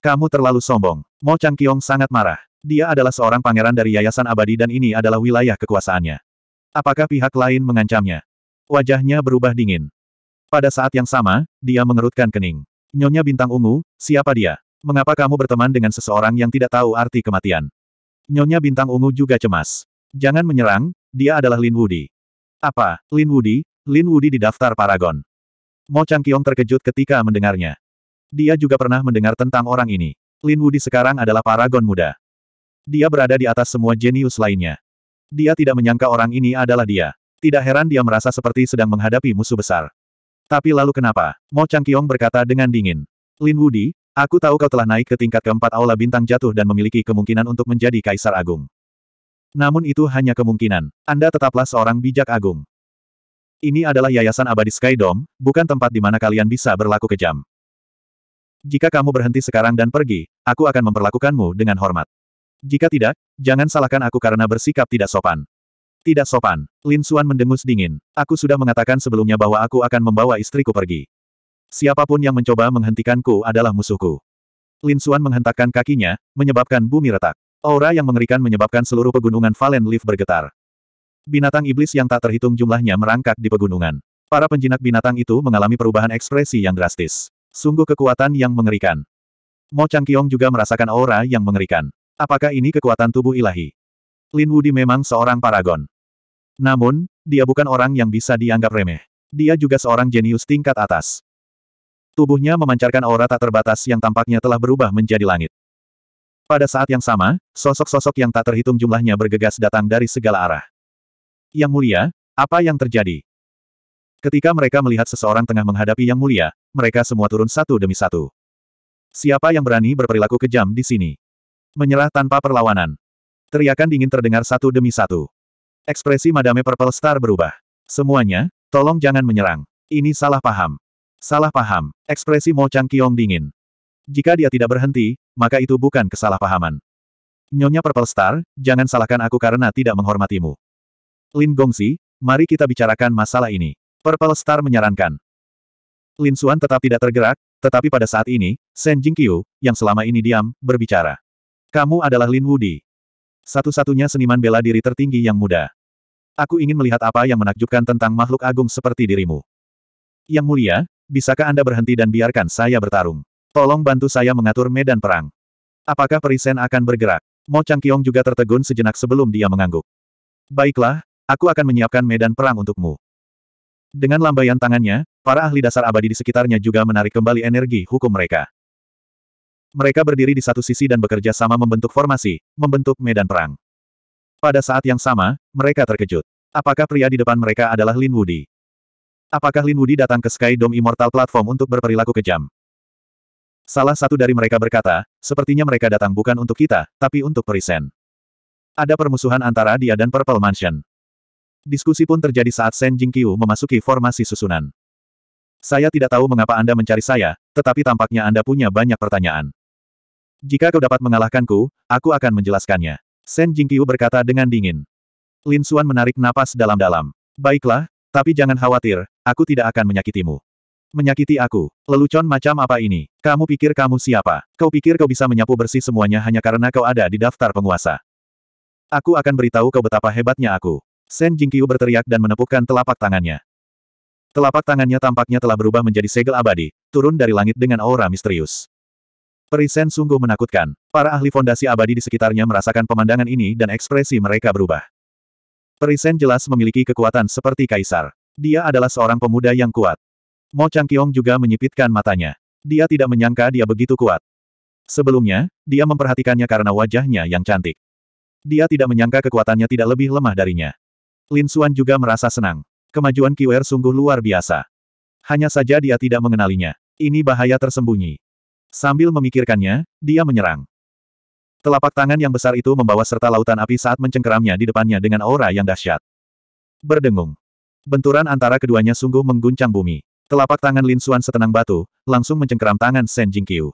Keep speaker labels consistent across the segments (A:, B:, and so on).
A: Kamu terlalu sombong. Mo Kiong sangat marah. Dia adalah seorang pangeran dari Yayasan Abadi dan ini adalah wilayah kekuasaannya. Apakah pihak lain mengancamnya? Wajahnya berubah dingin. Pada saat yang sama, dia mengerutkan kening. Nyonya bintang ungu, siapa dia? Mengapa kamu berteman dengan seseorang yang tidak tahu arti kematian? Nyonya bintang ungu juga cemas. Jangan menyerang, dia adalah Lin Wudi. Apa, Lin Wudi? Lin Wudi di daftar Paragon. Mo Kiong terkejut ketika mendengarnya. Dia juga pernah mendengar tentang orang ini. Lin Wudi sekarang adalah paragon muda. Dia berada di atas semua jenius lainnya. Dia tidak menyangka orang ini adalah dia. Tidak heran dia merasa seperti sedang menghadapi musuh besar. Tapi lalu kenapa? Mo Chang Changqiong berkata dengan dingin. Lin Wudi, aku tahu kau telah naik ke tingkat keempat aula bintang jatuh dan memiliki kemungkinan untuk menjadi kaisar agung. Namun itu hanya kemungkinan. Anda tetaplah seorang bijak agung. Ini adalah Yayasan Abadi Skydome, bukan tempat di mana kalian bisa berlaku kejam. Jika kamu berhenti sekarang dan pergi, aku akan memperlakukanmu dengan hormat. Jika tidak, jangan salahkan aku karena bersikap tidak sopan. Tidak sopan. Lin Suan mendengus dingin. Aku sudah mengatakan sebelumnya bahwa aku akan membawa istriku pergi. Siapapun yang mencoba menghentikanku adalah musuhku. Lin Suan menghentakkan kakinya, menyebabkan bumi retak. Aura yang mengerikan menyebabkan seluruh pegunungan Valen Leaf bergetar. Binatang iblis yang tak terhitung jumlahnya merangkak di pegunungan. Para penjinak binatang itu mengalami perubahan ekspresi yang drastis. Sungguh kekuatan yang mengerikan. Mo Changkyong juga merasakan aura yang mengerikan. Apakah ini kekuatan tubuh ilahi? Lin Wudi memang seorang paragon. Namun, dia bukan orang yang bisa dianggap remeh. Dia juga seorang jenius tingkat atas. Tubuhnya memancarkan aura tak terbatas yang tampaknya telah berubah menjadi langit. Pada saat yang sama, sosok-sosok yang tak terhitung jumlahnya bergegas datang dari segala arah. Yang mulia, apa yang terjadi? Ketika mereka melihat seseorang tengah menghadapi Yang Mulia, mereka semua turun satu demi satu. Siapa yang berani berperilaku kejam di sini? Menyerah tanpa perlawanan. Teriakan dingin terdengar satu demi satu. Ekspresi Madame Purple Star berubah. Semuanya, tolong jangan menyerang. Ini salah paham. Salah paham. Ekspresi Mo Chang Kiong dingin. Jika dia tidak berhenti, maka itu bukan kesalahpahaman. Nyonya Purple Star, jangan salahkan aku karena tidak menghormatimu. Lin Gongsi, mari kita bicarakan masalah ini. Purple Star menyarankan. Lin Xuan tetap tidak tergerak, tetapi pada saat ini, Shen Jingqiu, yang selama ini diam, berbicara. Kamu adalah Lin Wudi. Satu-satunya seniman bela diri tertinggi yang muda. Aku ingin melihat apa yang menakjubkan tentang makhluk agung seperti dirimu. Yang mulia, bisakah Anda berhenti dan biarkan saya bertarung? Tolong bantu saya mengatur medan perang. Apakah perisen akan bergerak? Mo Changqiong juga tertegun sejenak sebelum dia mengangguk. Baiklah, aku akan menyiapkan medan perang untukmu. Dengan lambaian tangannya, para ahli dasar abadi di sekitarnya juga menarik kembali energi hukum mereka. Mereka berdiri di satu sisi dan bekerja sama membentuk formasi, membentuk medan perang. Pada saat yang sama, mereka terkejut. Apakah pria di depan mereka adalah Lin Wudi? Apakah Lin Wudi datang ke Sky Dome Immortal Platform untuk berperilaku kejam? Salah satu dari mereka berkata, sepertinya mereka datang bukan untuk kita, tapi untuk perisen. Ada permusuhan antara dia dan Purple Mansion. Diskusi pun terjadi saat Shen Jingqiu memasuki formasi susunan. Saya tidak tahu mengapa Anda mencari saya, tetapi tampaknya Anda punya banyak pertanyaan. Jika kau dapat mengalahkanku, aku akan menjelaskannya. Shen Jingqiu berkata dengan dingin. Lin Xuan menarik napas dalam-dalam. Baiklah, tapi jangan khawatir, aku tidak akan menyakitimu. Menyakiti aku. Lelucon macam apa ini? Kamu pikir kamu siapa? Kau pikir kau bisa menyapu bersih semuanya hanya karena kau ada di daftar penguasa. Aku akan beritahu kau betapa hebatnya aku. Sen Jingqiu berteriak dan menepukkan telapak tangannya. Telapak tangannya tampaknya telah berubah menjadi segel abadi, turun dari langit dengan aura misterius. Perisen sungguh menakutkan. Para ahli fondasi abadi di sekitarnya merasakan pemandangan ini dan ekspresi mereka berubah. Perisen jelas memiliki kekuatan seperti kaisar. Dia adalah seorang pemuda yang kuat. Mo Changqiong juga menyipitkan matanya. Dia tidak menyangka dia begitu kuat. Sebelumnya, dia memperhatikannya karena wajahnya yang cantik. Dia tidak menyangka kekuatannya tidak lebih lemah darinya. Lin Xuan juga merasa senang. Kemajuan Kiwer sungguh luar biasa. Hanya saja dia tidak mengenalinya. Ini bahaya tersembunyi. Sambil memikirkannya, dia menyerang. Telapak tangan yang besar itu membawa serta lautan api saat mencengkeramnya di depannya dengan aura yang dahsyat. Berdengung. Benturan antara keduanya sungguh mengguncang bumi. Telapak tangan Lin Xuan setenang batu, langsung mencengkeram tangan Shen Jingqiu.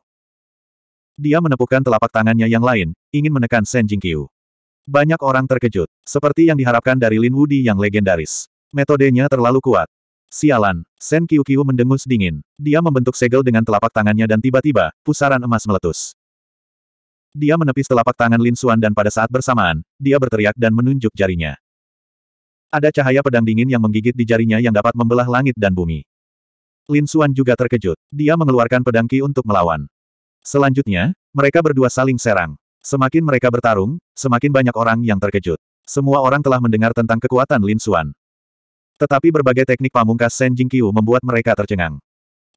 A: Dia menepukkan telapak tangannya yang lain, ingin menekan Shen Jingqiu. Banyak orang terkejut. Seperti yang diharapkan dari Lin Wudi yang legendaris. Metodenya terlalu kuat. Sialan, Sen Kiu mendengus dingin. Dia membentuk segel dengan telapak tangannya dan tiba-tiba, pusaran emas meletus. Dia menepis telapak tangan Lin Xuan dan pada saat bersamaan, dia berteriak dan menunjuk jarinya. Ada cahaya pedang dingin yang menggigit di jarinya yang dapat membelah langit dan bumi. Lin Xuan juga terkejut. Dia mengeluarkan pedang Ki untuk melawan. Selanjutnya, mereka berdua saling serang. Semakin mereka bertarung, semakin banyak orang yang terkejut. Semua orang telah mendengar tentang kekuatan Lin Xuan. Tetapi berbagai teknik pamungkas Shen Jingqiu membuat mereka tercengang.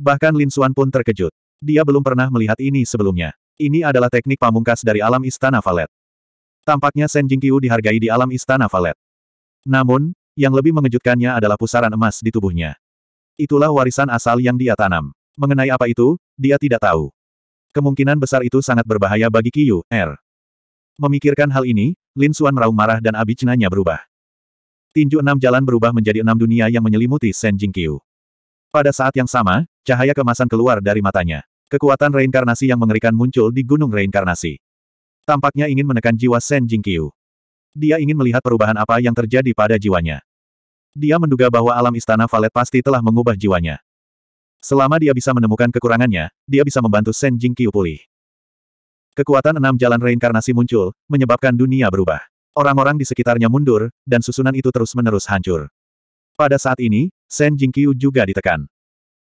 A: Bahkan Lin Xuan pun terkejut. Dia belum pernah melihat ini sebelumnya. Ini adalah teknik pamungkas dari alam Istana Valet. Tampaknya Shen Jingqiu dihargai di alam Istana Valet. Namun, yang lebih mengejutkannya adalah pusaran emas di tubuhnya. Itulah warisan asal yang dia tanam. Mengenai apa itu, dia tidak tahu. Kemungkinan besar itu sangat berbahaya bagi Qiu, R. Er. Memikirkan hal ini, Lin Xuan meraung marah dan abicenanya berubah. Tinju enam jalan berubah menjadi enam dunia yang menyelimuti Shen Jingqiu. Pada saat yang sama, cahaya kemasan keluar dari matanya. Kekuatan reinkarnasi yang mengerikan muncul di gunung reinkarnasi. Tampaknya ingin menekan jiwa Shen Jingqiu. Dia ingin melihat perubahan apa yang terjadi pada jiwanya. Dia menduga bahwa alam istana Valet pasti telah mengubah jiwanya. Selama dia bisa menemukan kekurangannya, dia bisa membantu Shen Jingqiu pulih. Kekuatan enam jalan reinkarnasi muncul, menyebabkan dunia berubah. Orang-orang di sekitarnya mundur, dan susunan itu terus-menerus hancur. Pada saat ini, Shen Jingqiu juga ditekan.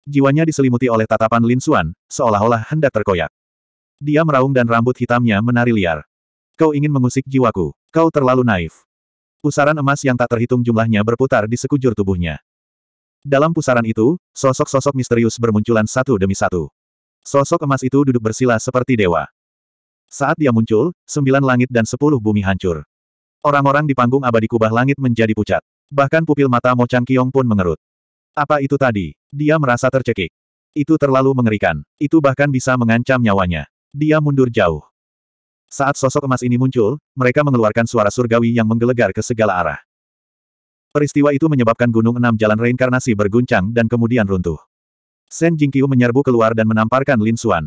A: Jiwanya diselimuti oleh tatapan Lin Xuan, seolah-olah hendak terkoyak. Dia meraung dan rambut hitamnya menari liar. Kau ingin mengusik jiwaku, kau terlalu naif. Pusaran emas yang tak terhitung jumlahnya berputar di sekujur tubuhnya. Dalam pusaran itu, sosok-sosok misterius bermunculan satu demi satu. Sosok emas itu duduk bersila seperti dewa. Saat dia muncul, sembilan langit dan sepuluh bumi hancur. Orang-orang di panggung abadi kubah langit menjadi pucat. Bahkan pupil mata Mo Chang Kiong pun mengerut. Apa itu tadi? Dia merasa tercekik. Itu terlalu mengerikan. Itu bahkan bisa mengancam nyawanya. Dia mundur jauh. Saat sosok emas ini muncul, mereka mengeluarkan suara surgawi yang menggelegar ke segala arah. Peristiwa itu menyebabkan Gunung Enam Jalan Reinkarnasi berguncang dan kemudian runtuh. Shen Jingqiu menyerbu keluar dan menamparkan Lin Xuan.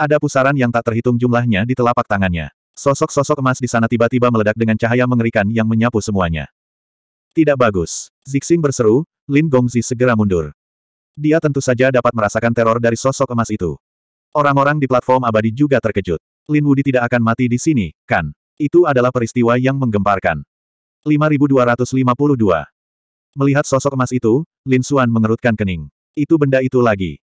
A: Ada pusaran yang tak terhitung jumlahnya di telapak tangannya. Sosok-sosok emas di sana tiba-tiba meledak dengan cahaya mengerikan yang menyapu semuanya. Tidak bagus. Zixing berseru, Lin Gongzi segera mundur. Dia tentu saja dapat merasakan teror dari sosok emas itu. Orang-orang di platform abadi juga terkejut. Lin Wudi tidak akan mati di sini, kan? Itu adalah peristiwa yang menggemparkan. 5252. Melihat sosok emas itu, Lin Xuan mengerutkan kening. Itu benda itu lagi.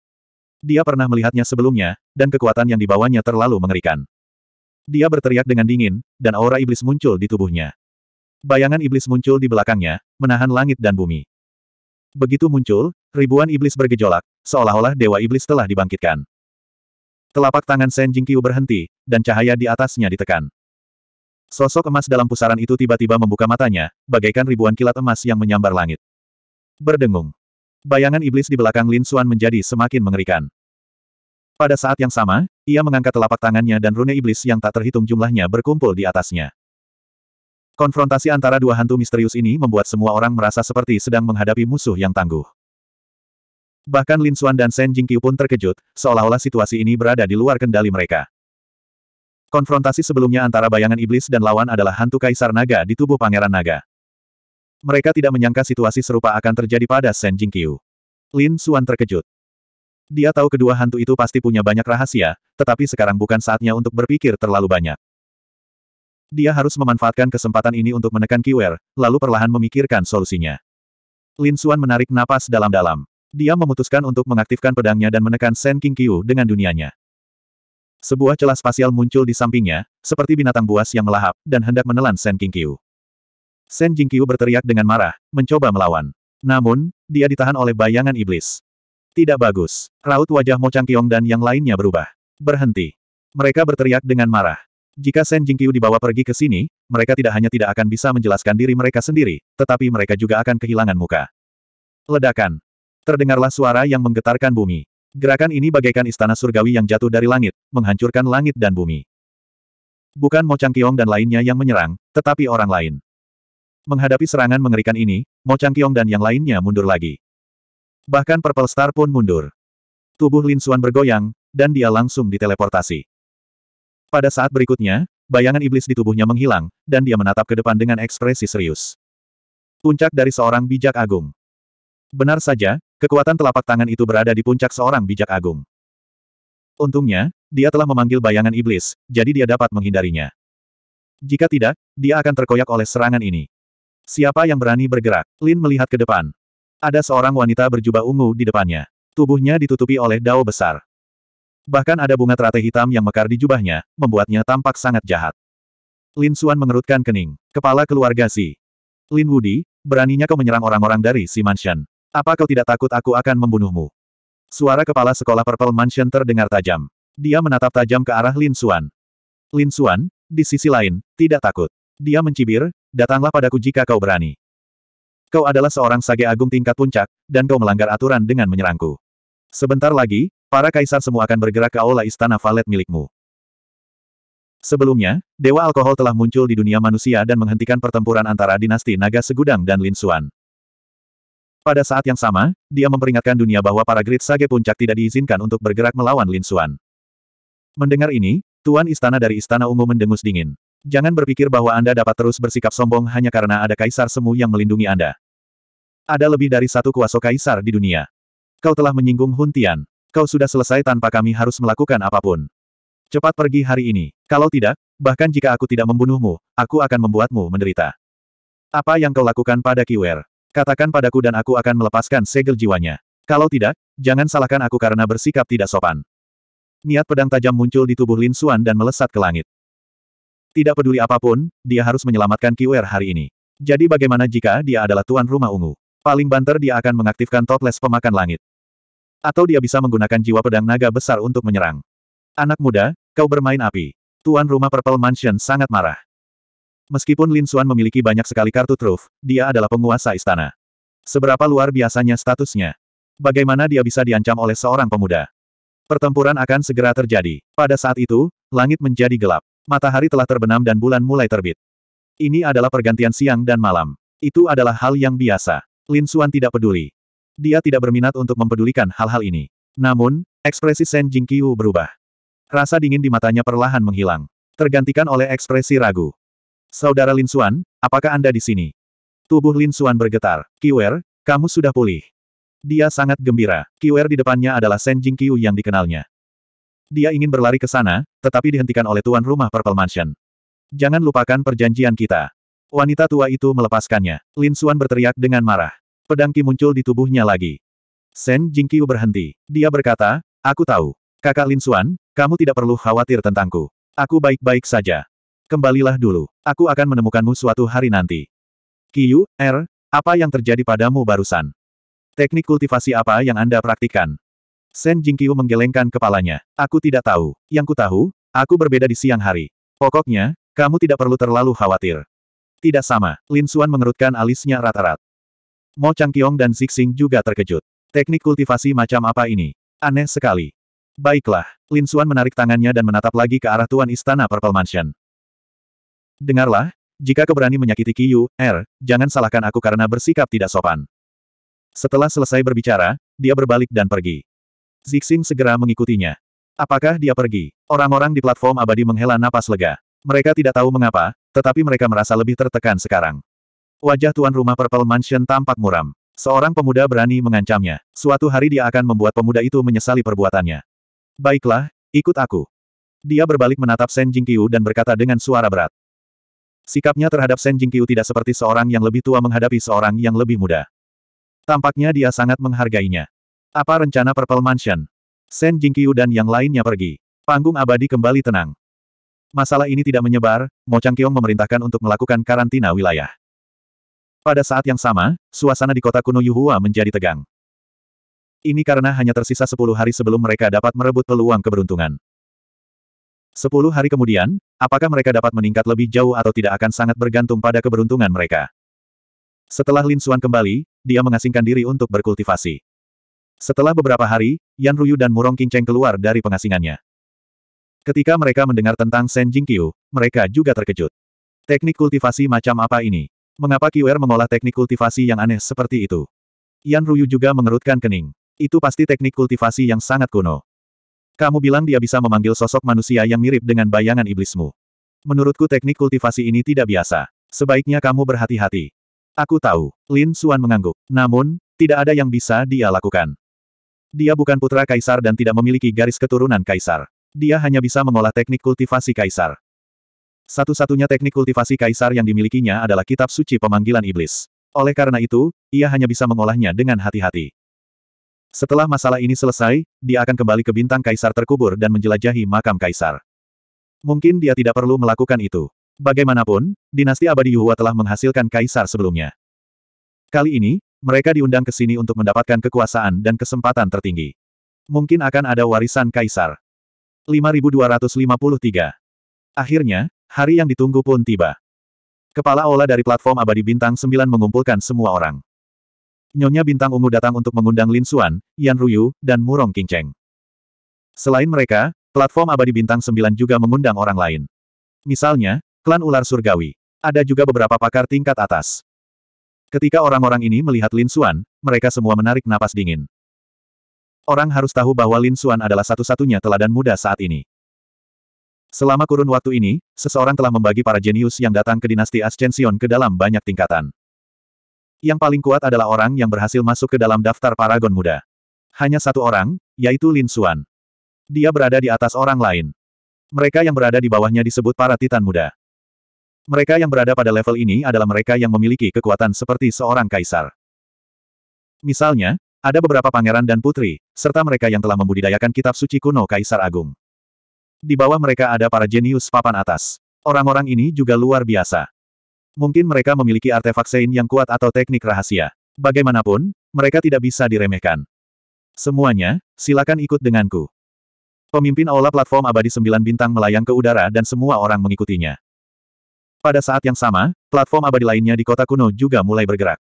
A: Dia pernah melihatnya sebelumnya, dan kekuatan yang dibawanya terlalu mengerikan. Dia berteriak dengan dingin, dan aura iblis muncul di tubuhnya. Bayangan iblis muncul di belakangnya, menahan langit dan bumi. Begitu muncul, ribuan iblis bergejolak, seolah-olah dewa iblis telah dibangkitkan. Telapak tangan Shen Jingqiu berhenti, dan cahaya di atasnya ditekan. Sosok emas dalam pusaran itu tiba-tiba membuka matanya, bagaikan ribuan kilat emas yang menyambar langit. Berdengung. Bayangan iblis di belakang Lin Xuan menjadi semakin mengerikan. Pada saat yang sama, ia mengangkat telapak tangannya dan rune iblis yang tak terhitung jumlahnya berkumpul di atasnya. Konfrontasi antara dua hantu misterius ini membuat semua orang merasa seperti sedang menghadapi musuh yang tangguh. Bahkan Lin Xuan dan Shen Jingqiu pun terkejut, seolah-olah situasi ini berada di luar kendali mereka. Konfrontasi sebelumnya antara bayangan iblis dan lawan adalah hantu kaisar naga di tubuh pangeran naga. Mereka tidak menyangka situasi serupa akan terjadi pada Shen Jingqiu. Lin Xuan terkejut. Dia tahu kedua hantu itu pasti punya banyak rahasia, tetapi sekarang bukan saatnya untuk berpikir terlalu banyak. Dia harus memanfaatkan kesempatan ini untuk menekan Kiwer, lalu perlahan memikirkan solusinya. Lin Xuan menarik napas dalam-dalam. Dia memutuskan untuk mengaktifkan pedangnya dan menekan Shen King dengan dunianya. Sebuah celah spasial muncul di sampingnya, seperti binatang buas yang melahap, dan hendak menelan Shen King Shen Jingqiu berteriak dengan marah, mencoba melawan. Namun, dia ditahan oleh bayangan iblis. Tidak bagus. Raut wajah Mo Changqiong dan yang lainnya berubah. Berhenti. Mereka berteriak dengan marah. Jika Shen Jingqiu dibawa pergi ke sini, mereka tidak hanya tidak akan bisa menjelaskan diri mereka sendiri, tetapi mereka juga akan kehilangan muka. Ledakan. Terdengarlah suara yang menggetarkan bumi. Gerakan ini bagaikan istana surgawi yang jatuh dari langit, menghancurkan langit dan bumi. Bukan Mo Changqiong dan lainnya yang menyerang, tetapi orang lain. Menghadapi serangan mengerikan ini, Mo Changqiong dan yang lainnya mundur lagi. Bahkan Purple Star pun mundur. Tubuh Lin Xuan bergoyang, dan dia langsung diteleportasi. Pada saat berikutnya, bayangan iblis di tubuhnya menghilang, dan dia menatap ke depan dengan ekspresi serius. Puncak dari seorang bijak agung. Benar saja, kekuatan telapak tangan itu berada di puncak seorang bijak agung. Untungnya, dia telah memanggil bayangan iblis, jadi dia dapat menghindarinya. Jika tidak, dia akan terkoyak oleh serangan ini. Siapa yang berani bergerak? Lin melihat ke depan. Ada seorang wanita berjubah ungu di depannya. Tubuhnya ditutupi oleh dao besar. Bahkan ada bunga teratai hitam yang mekar di jubahnya, membuatnya tampak sangat jahat. Lin Xuan mengerutkan kening. Kepala keluarga Si. Lin Wudi, beraninya kau menyerang orang-orang dari Si Mansion. Apa kau tidak takut aku akan membunuhmu? Suara kepala sekolah Purple Mansion terdengar tajam. Dia menatap tajam ke arah Lin Xuan. Lin Xuan, di sisi lain, tidak takut. Dia mencibir, Datanglah padaku jika kau berani. Kau adalah seorang sage agung tingkat puncak, dan kau melanggar aturan dengan menyerangku. Sebentar lagi, para kaisar semua akan bergerak ke aula istana valet milikmu. Sebelumnya, Dewa Alkohol telah muncul di dunia manusia dan menghentikan pertempuran antara dinasti Naga Segudang dan Lin Xuan. Pada saat yang sama, dia memperingatkan dunia bahwa para grid sage puncak tidak diizinkan untuk bergerak melawan Lin Xuan. Mendengar ini, Tuan Istana dari Istana Ungu mendengus dingin. Jangan berpikir bahwa Anda dapat terus bersikap sombong hanya karena ada kaisar semu yang melindungi Anda. Ada lebih dari satu kuasa kaisar di dunia. Kau telah menyinggung Huntian. Kau sudah selesai tanpa kami harus melakukan apapun. Cepat pergi hari ini. Kalau tidak, bahkan jika aku tidak membunuhmu, aku akan membuatmu menderita. Apa yang kau lakukan pada Kiwer? Katakan padaku dan aku akan melepaskan segel jiwanya. Kalau tidak, jangan salahkan aku karena bersikap tidak sopan. Niat pedang tajam muncul di tubuh Lin Suan dan melesat ke langit. Tidak peduli apapun, dia harus menyelamatkan QR hari ini. Jadi bagaimana jika dia adalah tuan rumah ungu? Paling banter dia akan mengaktifkan toples pemakan langit. Atau dia bisa menggunakan jiwa pedang naga besar untuk menyerang. Anak muda, kau bermain api. Tuan rumah Purple Mansion sangat marah. Meskipun Lin Xuan memiliki banyak sekali kartu truf, dia adalah penguasa istana. Seberapa luar biasanya statusnya? Bagaimana dia bisa diancam oleh seorang pemuda? Pertempuran akan segera terjadi. Pada saat itu, langit menjadi gelap. Matahari telah terbenam dan bulan mulai terbit. Ini adalah pergantian siang dan malam. Itu adalah hal yang biasa. Lin Xuan tidak peduli. Dia tidak berminat untuk mempedulikan hal-hal ini. Namun, ekspresi Shen Jingqiu berubah. Rasa dingin di matanya perlahan menghilang. Tergantikan oleh ekspresi ragu. Saudara Lin Xuan, apakah Anda di sini? Tubuh Lin Xuan bergetar. Kiwer, kamu sudah pulih. Dia sangat gembira. Kiwer di depannya adalah Shen Jingqiu yang dikenalnya. Dia ingin berlari ke sana, tetapi dihentikan oleh tuan rumah Purple Mansion. Jangan lupakan perjanjian kita. Wanita tua itu melepaskannya. Lin Suan berteriak dengan marah. Pedang Qi muncul di tubuhnya lagi. Sen Jingqiu berhenti. Dia berkata, aku tahu. Kakak Lin Suan, kamu tidak perlu khawatir tentangku. Aku baik-baik saja. Kembalilah dulu. Aku akan menemukanmu suatu hari nanti. Qiu, R, er, apa yang terjadi padamu barusan? Teknik kultivasi apa yang Anda praktikkan? Shen Jingqiu menggelengkan kepalanya. Aku tidak tahu. Yang ku tahu, aku berbeda di siang hari. Pokoknya, kamu tidak perlu terlalu khawatir. Tidak sama, Lin Xuan mengerutkan alisnya rata-rat. Mo Changqiong dan Zixing juga terkejut. Teknik kultivasi macam apa ini? Aneh sekali. Baiklah, Lin Xuan menarik tangannya dan menatap lagi ke arah Tuan Istana Purple Mansion. Dengarlah, jika keberani menyakiti menyakiti Qiu, Er, jangan salahkan aku karena bersikap tidak sopan. Setelah selesai berbicara, dia berbalik dan pergi. Zixing segera mengikutinya. Apakah dia pergi? Orang-orang di platform abadi menghela napas lega. Mereka tidak tahu mengapa, tetapi mereka merasa lebih tertekan sekarang. Wajah tuan rumah Purple Mansion tampak muram. Seorang pemuda berani mengancamnya. Suatu hari dia akan membuat pemuda itu menyesali perbuatannya. Baiklah, ikut aku. Dia berbalik menatap Shen Jingqiu dan berkata dengan suara berat. Sikapnya terhadap Shen Jingqiu tidak seperti seorang yang lebih tua menghadapi seorang yang lebih muda. Tampaknya dia sangat menghargainya. Apa rencana Purple Mansion? Sen Jingqiu dan yang lainnya pergi. Panggung abadi kembali tenang. Masalah ini tidak menyebar, Mo Changqiong memerintahkan untuk melakukan karantina wilayah. Pada saat yang sama, suasana di kota kuno Yuhua menjadi tegang. Ini karena hanya tersisa 10 hari sebelum mereka dapat merebut peluang keberuntungan. 10 hari kemudian, apakah mereka dapat meningkat lebih jauh atau tidak akan sangat bergantung pada keberuntungan mereka. Setelah Lin Xuan kembali, dia mengasingkan diri untuk berkultivasi. Setelah beberapa hari, Yan Ruyu dan Murong Qingcheng keluar dari pengasingannya. Ketika mereka mendengar tentang Shen Jingqiu, mereka juga terkejut. Teknik kultivasi macam apa ini? Mengapa Qiwer mengolah teknik kultivasi yang aneh seperti itu? Yan Ruyu juga mengerutkan kening. Itu pasti teknik kultivasi yang sangat kuno. Kamu bilang dia bisa memanggil sosok manusia yang mirip dengan bayangan iblismu. Menurutku teknik kultivasi ini tidak biasa. Sebaiknya kamu berhati-hati. Aku tahu, Lin Suan mengangguk. Namun, tidak ada yang bisa dia lakukan. Dia bukan putra kaisar dan tidak memiliki garis keturunan kaisar. Dia hanya bisa mengolah teknik kultivasi kaisar. Satu-satunya teknik kultivasi kaisar yang dimilikinya adalah kitab suci pemanggilan iblis. Oleh karena itu, ia hanya bisa mengolahnya dengan hati-hati. Setelah masalah ini selesai, dia akan kembali ke bintang kaisar terkubur dan menjelajahi makam kaisar. Mungkin dia tidak perlu melakukan itu. Bagaimanapun, dinasti abadi Yuhua telah menghasilkan kaisar sebelumnya. Kali ini, mereka diundang ke sini untuk mendapatkan kekuasaan dan kesempatan tertinggi. Mungkin akan ada warisan kaisar. 5253. Akhirnya, hari yang ditunggu pun tiba. Kepala Ola dari platform abadi bintang 9 mengumpulkan semua orang. Nyonya bintang ungu datang untuk mengundang Lin Xuan, Yan Ruyu, dan Murong Qingcheng. Selain mereka, platform abadi bintang 9 juga mengundang orang lain. Misalnya, klan ular surgawi. Ada juga beberapa pakar tingkat atas. Ketika orang-orang ini melihat Lin Xuan, mereka semua menarik napas dingin. Orang harus tahu bahwa Lin Xuan adalah satu-satunya teladan muda saat ini. Selama kurun waktu ini, seseorang telah membagi para jenius yang datang ke dinasti Ascension ke dalam banyak tingkatan. Yang paling kuat adalah orang yang berhasil masuk ke dalam daftar paragon muda. Hanya satu orang, yaitu Lin Xuan. Dia berada di atas orang lain. Mereka yang berada di bawahnya disebut para titan muda. Mereka yang berada pada level ini adalah mereka yang memiliki kekuatan seperti seorang kaisar. Misalnya, ada beberapa pangeran dan putri, serta mereka yang telah membudidayakan kitab suci kuno Kaisar Agung. Di bawah mereka ada para jenius papan atas. Orang-orang ini juga luar biasa. Mungkin mereka memiliki artefak sein yang kuat atau teknik rahasia. Bagaimanapun, mereka tidak bisa diremehkan. Semuanya, silakan ikut denganku. Pemimpin aula platform abadi sembilan bintang melayang ke udara dan semua orang mengikutinya. Pada saat yang sama, platform abadi lainnya di kota kuno juga mulai bergerak.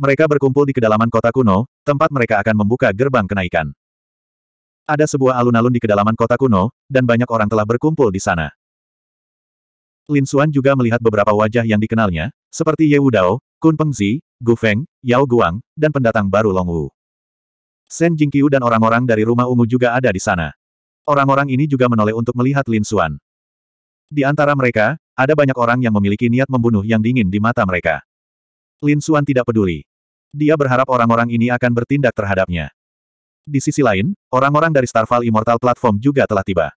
A: Mereka berkumpul di kedalaman kota kuno, tempat mereka akan membuka gerbang kenaikan. Ada sebuah alun-alun di kedalaman kota kuno, dan banyak orang telah berkumpul di sana. Lin Xuan juga melihat beberapa wajah yang dikenalnya, seperti Ye Wudao, Kun Pengzi, Gu Feng, Yao Guang, dan pendatang baru Long Wu. Shen Jingqiu dan orang-orang dari rumah ungu juga ada di sana. Orang-orang ini juga menoleh untuk melihat Lin Xuan. Di antara mereka, ada banyak orang yang memiliki niat membunuh yang dingin di mata mereka. Lin Xuan tidak peduli. Dia berharap orang-orang ini akan bertindak terhadapnya. Di sisi lain, orang-orang dari Starfall Immortal Platform juga telah tiba.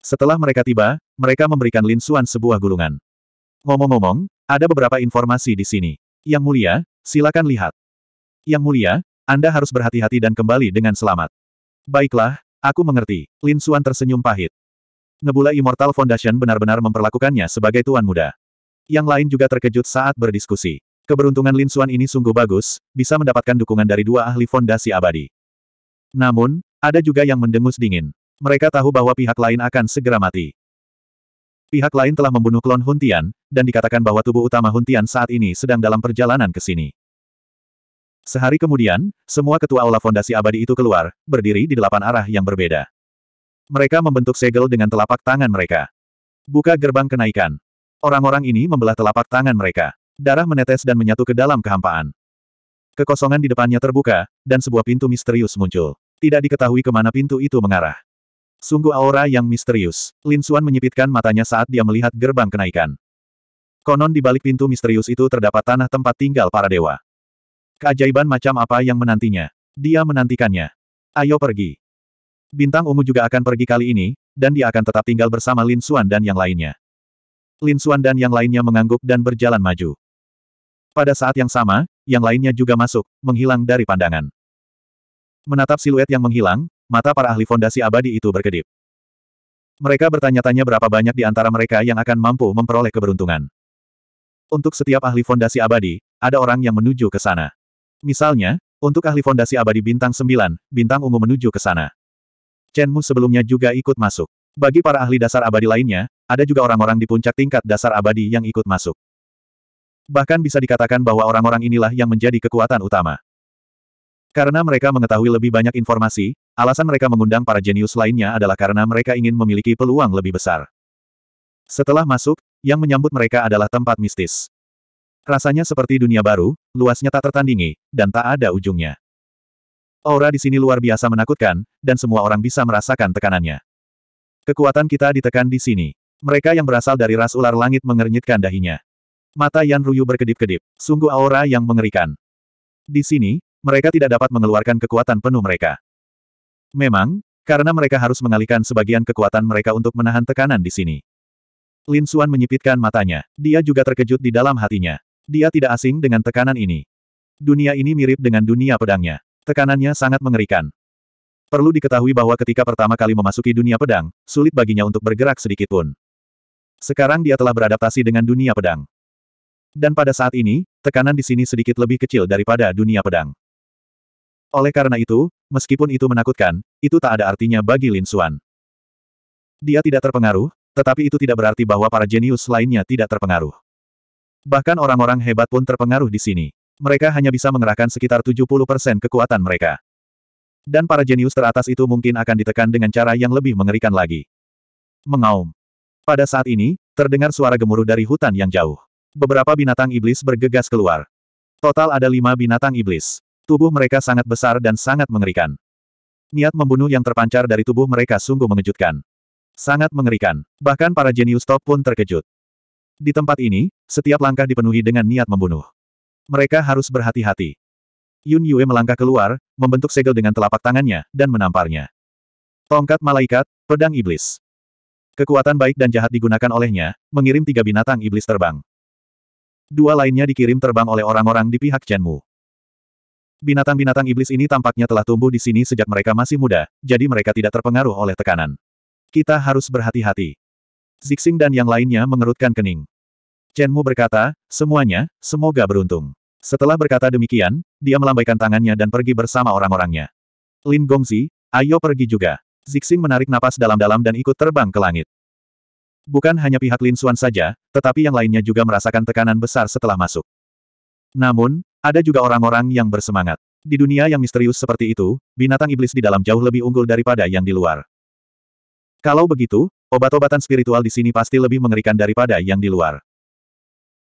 A: Setelah mereka tiba, mereka memberikan Lin Xuan sebuah gulungan. Ngomong-ngomong, ada beberapa informasi di sini. Yang mulia, silakan lihat. Yang mulia, Anda harus berhati-hati dan kembali dengan selamat. Baiklah, aku mengerti. Lin Xuan tersenyum pahit. Nebula Immortal Foundation benar-benar memperlakukannya sebagai tuan muda. Yang lain juga terkejut saat berdiskusi. Keberuntungan Lin Xuan ini sungguh bagus, bisa mendapatkan dukungan dari dua ahli fondasi abadi. Namun, ada juga yang mendengus dingin. Mereka tahu bahwa pihak lain akan segera mati. Pihak lain telah membunuh klon Huntian, dan dikatakan bahwa tubuh utama Huntian saat ini sedang dalam perjalanan ke sini. Sehari kemudian, semua ketua aula fondasi abadi itu keluar, berdiri di delapan arah yang berbeda. Mereka membentuk segel dengan telapak tangan mereka. Buka gerbang kenaikan. Orang-orang ini membelah telapak tangan mereka. Darah menetes dan menyatu ke dalam kehampaan. Kekosongan di depannya terbuka, dan sebuah pintu misterius muncul. Tidak diketahui kemana pintu itu mengarah. Sungguh aura yang misterius. Lin Xuan menyipitkan matanya saat dia melihat gerbang kenaikan. Konon di balik pintu misterius itu terdapat tanah tempat tinggal para dewa. Keajaiban macam apa yang menantinya? Dia menantikannya. Ayo pergi. Bintang ungu juga akan pergi kali ini, dan dia akan tetap tinggal bersama Lin Xuan dan yang lainnya. Lin Xuan dan yang lainnya mengangguk dan berjalan maju. Pada saat yang sama, yang lainnya juga masuk, menghilang dari pandangan. Menatap siluet yang menghilang, mata para ahli fondasi abadi itu berkedip. Mereka bertanya-tanya berapa banyak di antara mereka yang akan mampu memperoleh keberuntungan. Untuk setiap ahli fondasi abadi, ada orang yang menuju ke sana. Misalnya, untuk ahli fondasi abadi bintang 9, bintang ungu menuju ke sana. Chen Mu sebelumnya juga ikut masuk. Bagi para ahli dasar abadi lainnya, ada juga orang-orang di puncak tingkat dasar abadi yang ikut masuk. Bahkan bisa dikatakan bahwa orang-orang inilah yang menjadi kekuatan utama. Karena mereka mengetahui lebih banyak informasi, alasan mereka mengundang para jenius lainnya adalah karena mereka ingin memiliki peluang lebih besar. Setelah masuk, yang menyambut mereka adalah tempat mistis. Rasanya seperti dunia baru, luasnya tak tertandingi, dan tak ada ujungnya. Aura di sini luar biasa menakutkan, dan semua orang bisa merasakan tekanannya. Kekuatan kita ditekan di sini. Mereka yang berasal dari ras ular langit mengernyitkan dahinya. Mata Yan Ruyu berkedip-kedip. Sungguh aura yang mengerikan. Di sini, mereka tidak dapat mengeluarkan kekuatan penuh mereka. Memang, karena mereka harus mengalihkan sebagian kekuatan mereka untuk menahan tekanan di sini. Lin Suan menyipitkan matanya. Dia juga terkejut di dalam hatinya. Dia tidak asing dengan tekanan ini. Dunia ini mirip dengan dunia pedangnya. Tekanannya sangat mengerikan. Perlu diketahui bahwa ketika pertama kali memasuki dunia pedang, sulit baginya untuk bergerak sedikitpun. Sekarang dia telah beradaptasi dengan dunia pedang. Dan pada saat ini, tekanan di sini sedikit lebih kecil daripada dunia pedang. Oleh karena itu, meskipun itu menakutkan, itu tak ada artinya bagi Lin Xuan. Dia tidak terpengaruh, tetapi itu tidak berarti bahwa para jenius lainnya tidak terpengaruh. Bahkan orang-orang hebat pun terpengaruh di sini mereka hanya bisa mengerahkan sekitar 70% kekuatan mereka. Dan para jenius teratas itu mungkin akan ditekan dengan cara yang lebih mengerikan lagi. Mengaum. Pada saat ini, terdengar suara gemuruh dari hutan yang jauh. Beberapa binatang iblis bergegas keluar. Total ada lima binatang iblis. Tubuh mereka sangat besar dan sangat mengerikan. Niat membunuh yang terpancar dari tubuh mereka sungguh mengejutkan. Sangat mengerikan. Bahkan para jenius top pun terkejut. Di tempat ini, setiap langkah dipenuhi dengan niat membunuh. Mereka harus berhati-hati. Yun Yue melangkah keluar, membentuk segel dengan telapak tangannya, dan menamparnya. Tongkat malaikat, pedang iblis. Kekuatan baik dan jahat digunakan olehnya, mengirim tiga binatang iblis terbang. Dua lainnya dikirim terbang oleh orang-orang di pihak Chen Mu. Binatang-binatang iblis ini tampaknya telah tumbuh di sini sejak mereka masih muda, jadi mereka tidak terpengaruh oleh tekanan. Kita harus berhati-hati. Zixing dan yang lainnya mengerutkan kening. Mu berkata, semuanya, semoga beruntung. Setelah berkata demikian, dia melambaikan tangannya dan pergi bersama orang-orangnya. Lin Gongzi, ayo pergi juga. Zixing menarik napas dalam-dalam dan ikut terbang ke langit. Bukan hanya pihak Lin Xuan saja, tetapi yang lainnya juga merasakan tekanan besar setelah masuk. Namun, ada juga orang-orang yang bersemangat. Di dunia yang misterius seperti itu, binatang iblis di dalam jauh lebih unggul daripada yang di luar. Kalau begitu, obat-obatan spiritual di sini pasti lebih mengerikan daripada yang di luar.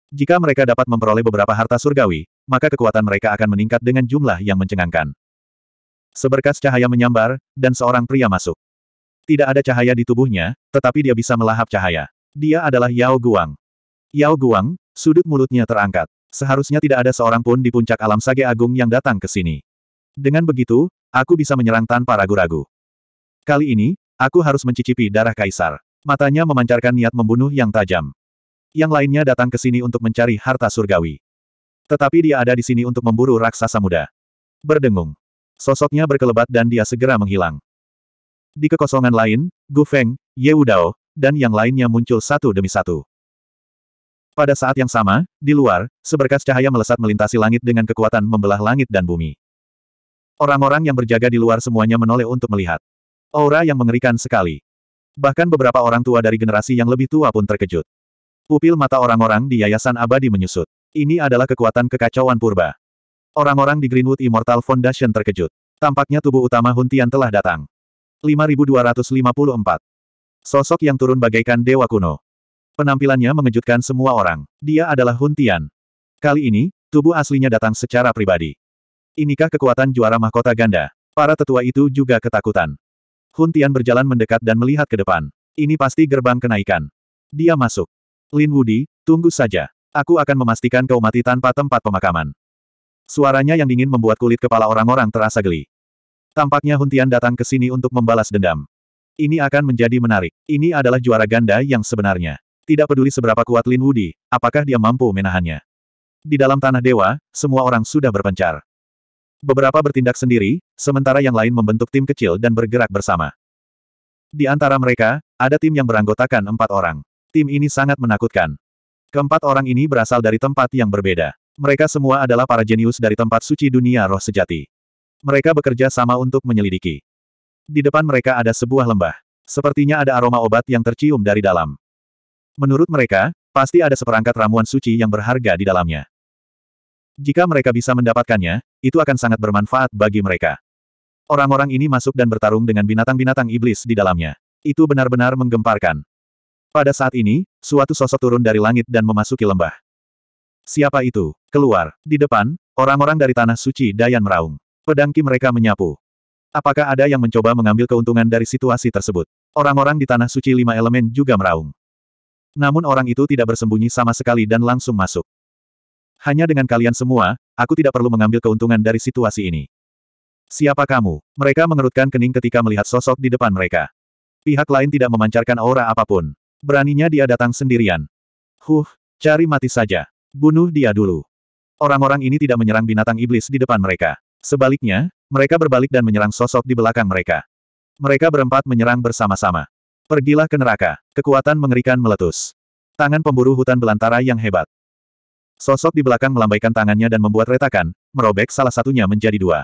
A: Jika mereka dapat memperoleh beberapa harta surgawi, maka kekuatan mereka akan meningkat dengan jumlah yang mencengangkan. Seberkas cahaya menyambar, dan seorang pria masuk. Tidak ada cahaya di tubuhnya, tetapi dia bisa melahap cahaya. Dia adalah Yao Guang. Yao Guang, sudut mulutnya terangkat. Seharusnya tidak ada seorang pun di puncak alam sage agung yang datang ke sini. Dengan begitu, aku bisa menyerang tanpa ragu-ragu. Kali ini, aku harus mencicipi darah kaisar. Matanya memancarkan niat membunuh yang tajam. Yang lainnya datang ke sini untuk mencari harta surgawi. Tetapi dia ada di sini untuk memburu raksasa muda. Berdengung. Sosoknya berkelebat dan dia segera menghilang. Di kekosongan lain, Gu Feng, Ye Wudao, dan yang lainnya muncul satu demi satu. Pada saat yang sama, di luar, seberkas cahaya melesat melintasi langit dengan kekuatan membelah langit dan bumi. Orang-orang yang berjaga di luar semuanya menoleh untuk melihat. Aura yang mengerikan sekali. Bahkan beberapa orang tua dari generasi yang lebih tua pun terkejut. Pupil mata orang-orang di Yayasan Abadi menyusut. Ini adalah kekuatan kekacauan purba. Orang-orang di Greenwood Immortal Foundation terkejut. Tampaknya tubuh utama Huntian telah datang. 5254. Sosok yang turun bagaikan dewa kuno. Penampilannya mengejutkan semua orang. Dia adalah Huntian. Kali ini, tubuh aslinya datang secara pribadi. Inikah kekuatan juara mahkota ganda? Para tetua itu juga ketakutan. Huntian berjalan mendekat dan melihat ke depan. Ini pasti gerbang kenaikan. Dia masuk. Lin Wudi, tunggu saja. Aku akan memastikan kau mati tanpa tempat pemakaman. Suaranya yang dingin membuat kulit kepala orang-orang terasa geli. Tampaknya Huntian datang ke sini untuk membalas dendam. Ini akan menjadi menarik. Ini adalah juara ganda yang sebenarnya. Tidak peduli seberapa kuat Lin Wudi, apakah dia mampu menahannya. Di dalam tanah dewa, semua orang sudah berpencar. Beberapa bertindak sendiri, sementara yang lain membentuk tim kecil dan bergerak bersama. Di antara mereka, ada tim yang beranggotakan empat orang. Tim ini sangat menakutkan. Keempat orang ini berasal dari tempat yang berbeda. Mereka semua adalah para jenius dari tempat suci dunia roh sejati. Mereka bekerja sama untuk menyelidiki. Di depan mereka ada sebuah lembah. Sepertinya ada aroma obat yang tercium dari dalam. Menurut mereka, pasti ada seperangkat ramuan suci yang berharga di dalamnya. Jika mereka bisa mendapatkannya, itu akan sangat bermanfaat bagi mereka. Orang-orang ini masuk dan bertarung dengan binatang-binatang iblis di dalamnya. Itu benar-benar menggemparkan. Pada saat ini, suatu sosok turun dari langit dan memasuki lembah. Siapa itu? Keluar. Di depan, orang-orang dari Tanah Suci Dayan meraung. Pedangki mereka menyapu. Apakah ada yang mencoba mengambil keuntungan dari situasi tersebut? Orang-orang di Tanah Suci Lima Elemen juga meraung. Namun orang itu tidak bersembunyi sama sekali dan langsung masuk. Hanya dengan kalian semua, aku tidak perlu mengambil keuntungan dari situasi ini. Siapa kamu? Mereka mengerutkan kening ketika melihat sosok di depan mereka. Pihak lain tidak memancarkan aura apapun. Beraninya dia datang sendirian. Huh, cari mati saja. Bunuh dia dulu. Orang-orang ini tidak menyerang binatang iblis di depan mereka. Sebaliknya, mereka berbalik dan menyerang sosok di belakang mereka. Mereka berempat menyerang bersama-sama. Pergilah ke neraka. Kekuatan mengerikan meletus. Tangan pemburu hutan belantara yang hebat. Sosok di belakang melambaikan tangannya dan membuat retakan, merobek salah satunya menjadi dua.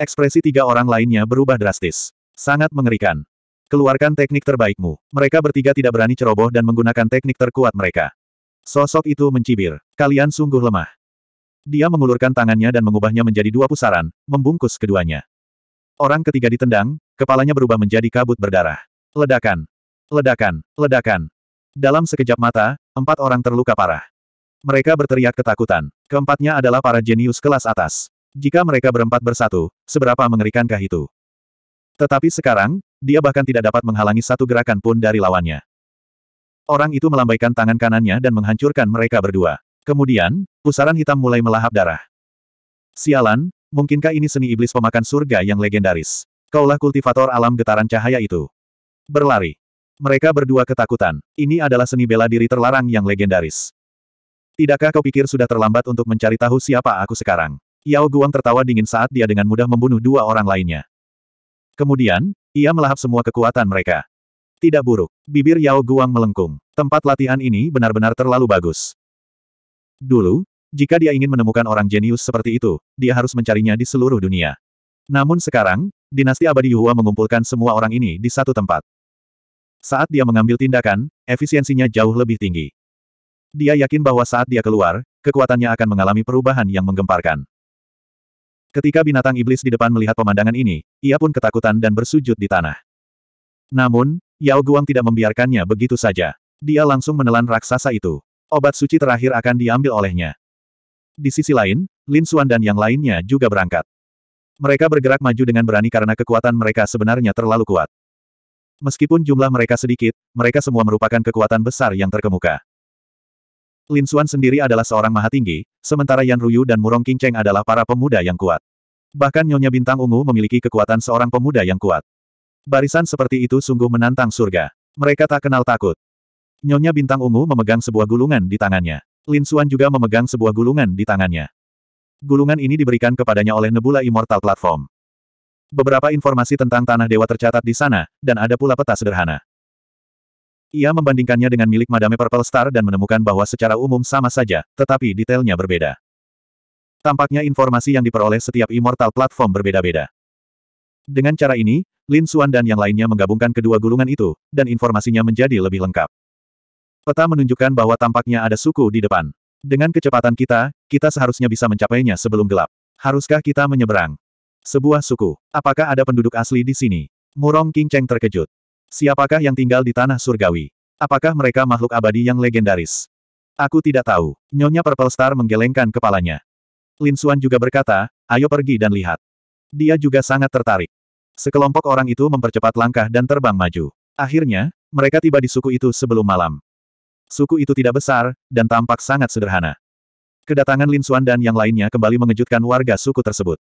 A: Ekspresi tiga orang lainnya berubah drastis. Sangat mengerikan. Keluarkan teknik terbaikmu. Mereka bertiga tidak berani ceroboh dan menggunakan teknik terkuat mereka. Sosok itu mencibir. Kalian sungguh lemah. Dia mengulurkan tangannya dan mengubahnya menjadi dua pusaran, membungkus keduanya. Orang ketiga ditendang, kepalanya berubah menjadi kabut berdarah. Ledakan. Ledakan. Ledakan. Dalam sekejap mata, empat orang terluka parah. Mereka berteriak ketakutan. Keempatnya adalah para jenius kelas atas. Jika mereka berempat bersatu, seberapa mengerikankah itu? Tetapi sekarang, dia bahkan tidak dapat menghalangi satu gerakan pun dari lawannya. Orang itu melambaikan tangan kanannya dan menghancurkan mereka berdua. Kemudian, pusaran hitam mulai melahap darah. Sialan, mungkinkah ini seni iblis pemakan surga yang legendaris? Kaulah kultivator alam getaran cahaya itu. Berlari. Mereka berdua ketakutan. Ini adalah seni bela diri terlarang yang legendaris. Tidakkah kau pikir sudah terlambat untuk mencari tahu siapa aku sekarang? Yao Guang tertawa dingin saat dia dengan mudah membunuh dua orang lainnya. Kemudian, ia melahap semua kekuatan mereka. Tidak buruk. Bibir Yao Guang melengkung. Tempat latihan ini benar-benar terlalu bagus. Dulu, jika dia ingin menemukan orang jenius seperti itu, dia harus mencarinya di seluruh dunia. Namun sekarang, dinasti abadi Yuhua mengumpulkan semua orang ini di satu tempat. Saat dia mengambil tindakan, efisiensinya jauh lebih tinggi. Dia yakin bahwa saat dia keluar, kekuatannya akan mengalami perubahan yang menggemparkan. Ketika binatang iblis di depan melihat pemandangan ini, ia pun ketakutan dan bersujud di tanah. Namun, Yao Guang tidak membiarkannya begitu saja. Dia langsung menelan raksasa itu. Obat suci terakhir akan diambil olehnya. Di sisi lain, Lin Xuan dan yang lainnya juga berangkat. Mereka bergerak maju dengan berani karena kekuatan mereka sebenarnya terlalu kuat. Meskipun jumlah mereka sedikit, mereka semua merupakan kekuatan besar yang terkemuka. Lin Xuan sendiri adalah seorang maha tinggi, sementara Yan Ruyu dan Murong Qingcheng adalah para pemuda yang kuat. Bahkan Nyonya Bintang Ungu memiliki kekuatan seorang pemuda yang kuat. Barisan seperti itu sungguh menantang surga. Mereka tak kenal takut. Nyonya Bintang Ungu memegang sebuah gulungan di tangannya. Lin Xuan juga memegang sebuah gulungan di tangannya. Gulungan ini diberikan kepadanya oleh Nebula Immortal Platform. Beberapa informasi tentang Tanah Dewa tercatat di sana, dan ada pula peta sederhana. Ia membandingkannya dengan milik Madame Purple Star dan menemukan bahwa secara umum sama saja, tetapi detailnya berbeda. Tampaknya informasi yang diperoleh setiap Immortal Platform berbeda-beda. Dengan cara ini, Lin Xuan dan yang lainnya menggabungkan kedua gulungan itu, dan informasinya menjadi lebih lengkap. Peta menunjukkan bahwa tampaknya ada suku di depan. Dengan kecepatan kita, kita seharusnya bisa mencapainya sebelum gelap. Haruskah kita menyeberang? Sebuah suku. Apakah ada penduduk asli di sini? Murong King Cheng terkejut. Siapakah yang tinggal di tanah surgawi? Apakah mereka makhluk abadi yang legendaris? Aku tidak tahu. Nyonya Purple Star menggelengkan kepalanya. Lin Xuan juga berkata, ayo pergi dan lihat. Dia juga sangat tertarik. Sekelompok orang itu mempercepat langkah dan terbang maju. Akhirnya, mereka tiba di suku itu sebelum malam. Suku itu tidak besar, dan tampak sangat sederhana. Kedatangan Lin Xuan dan yang lainnya kembali mengejutkan warga suku tersebut.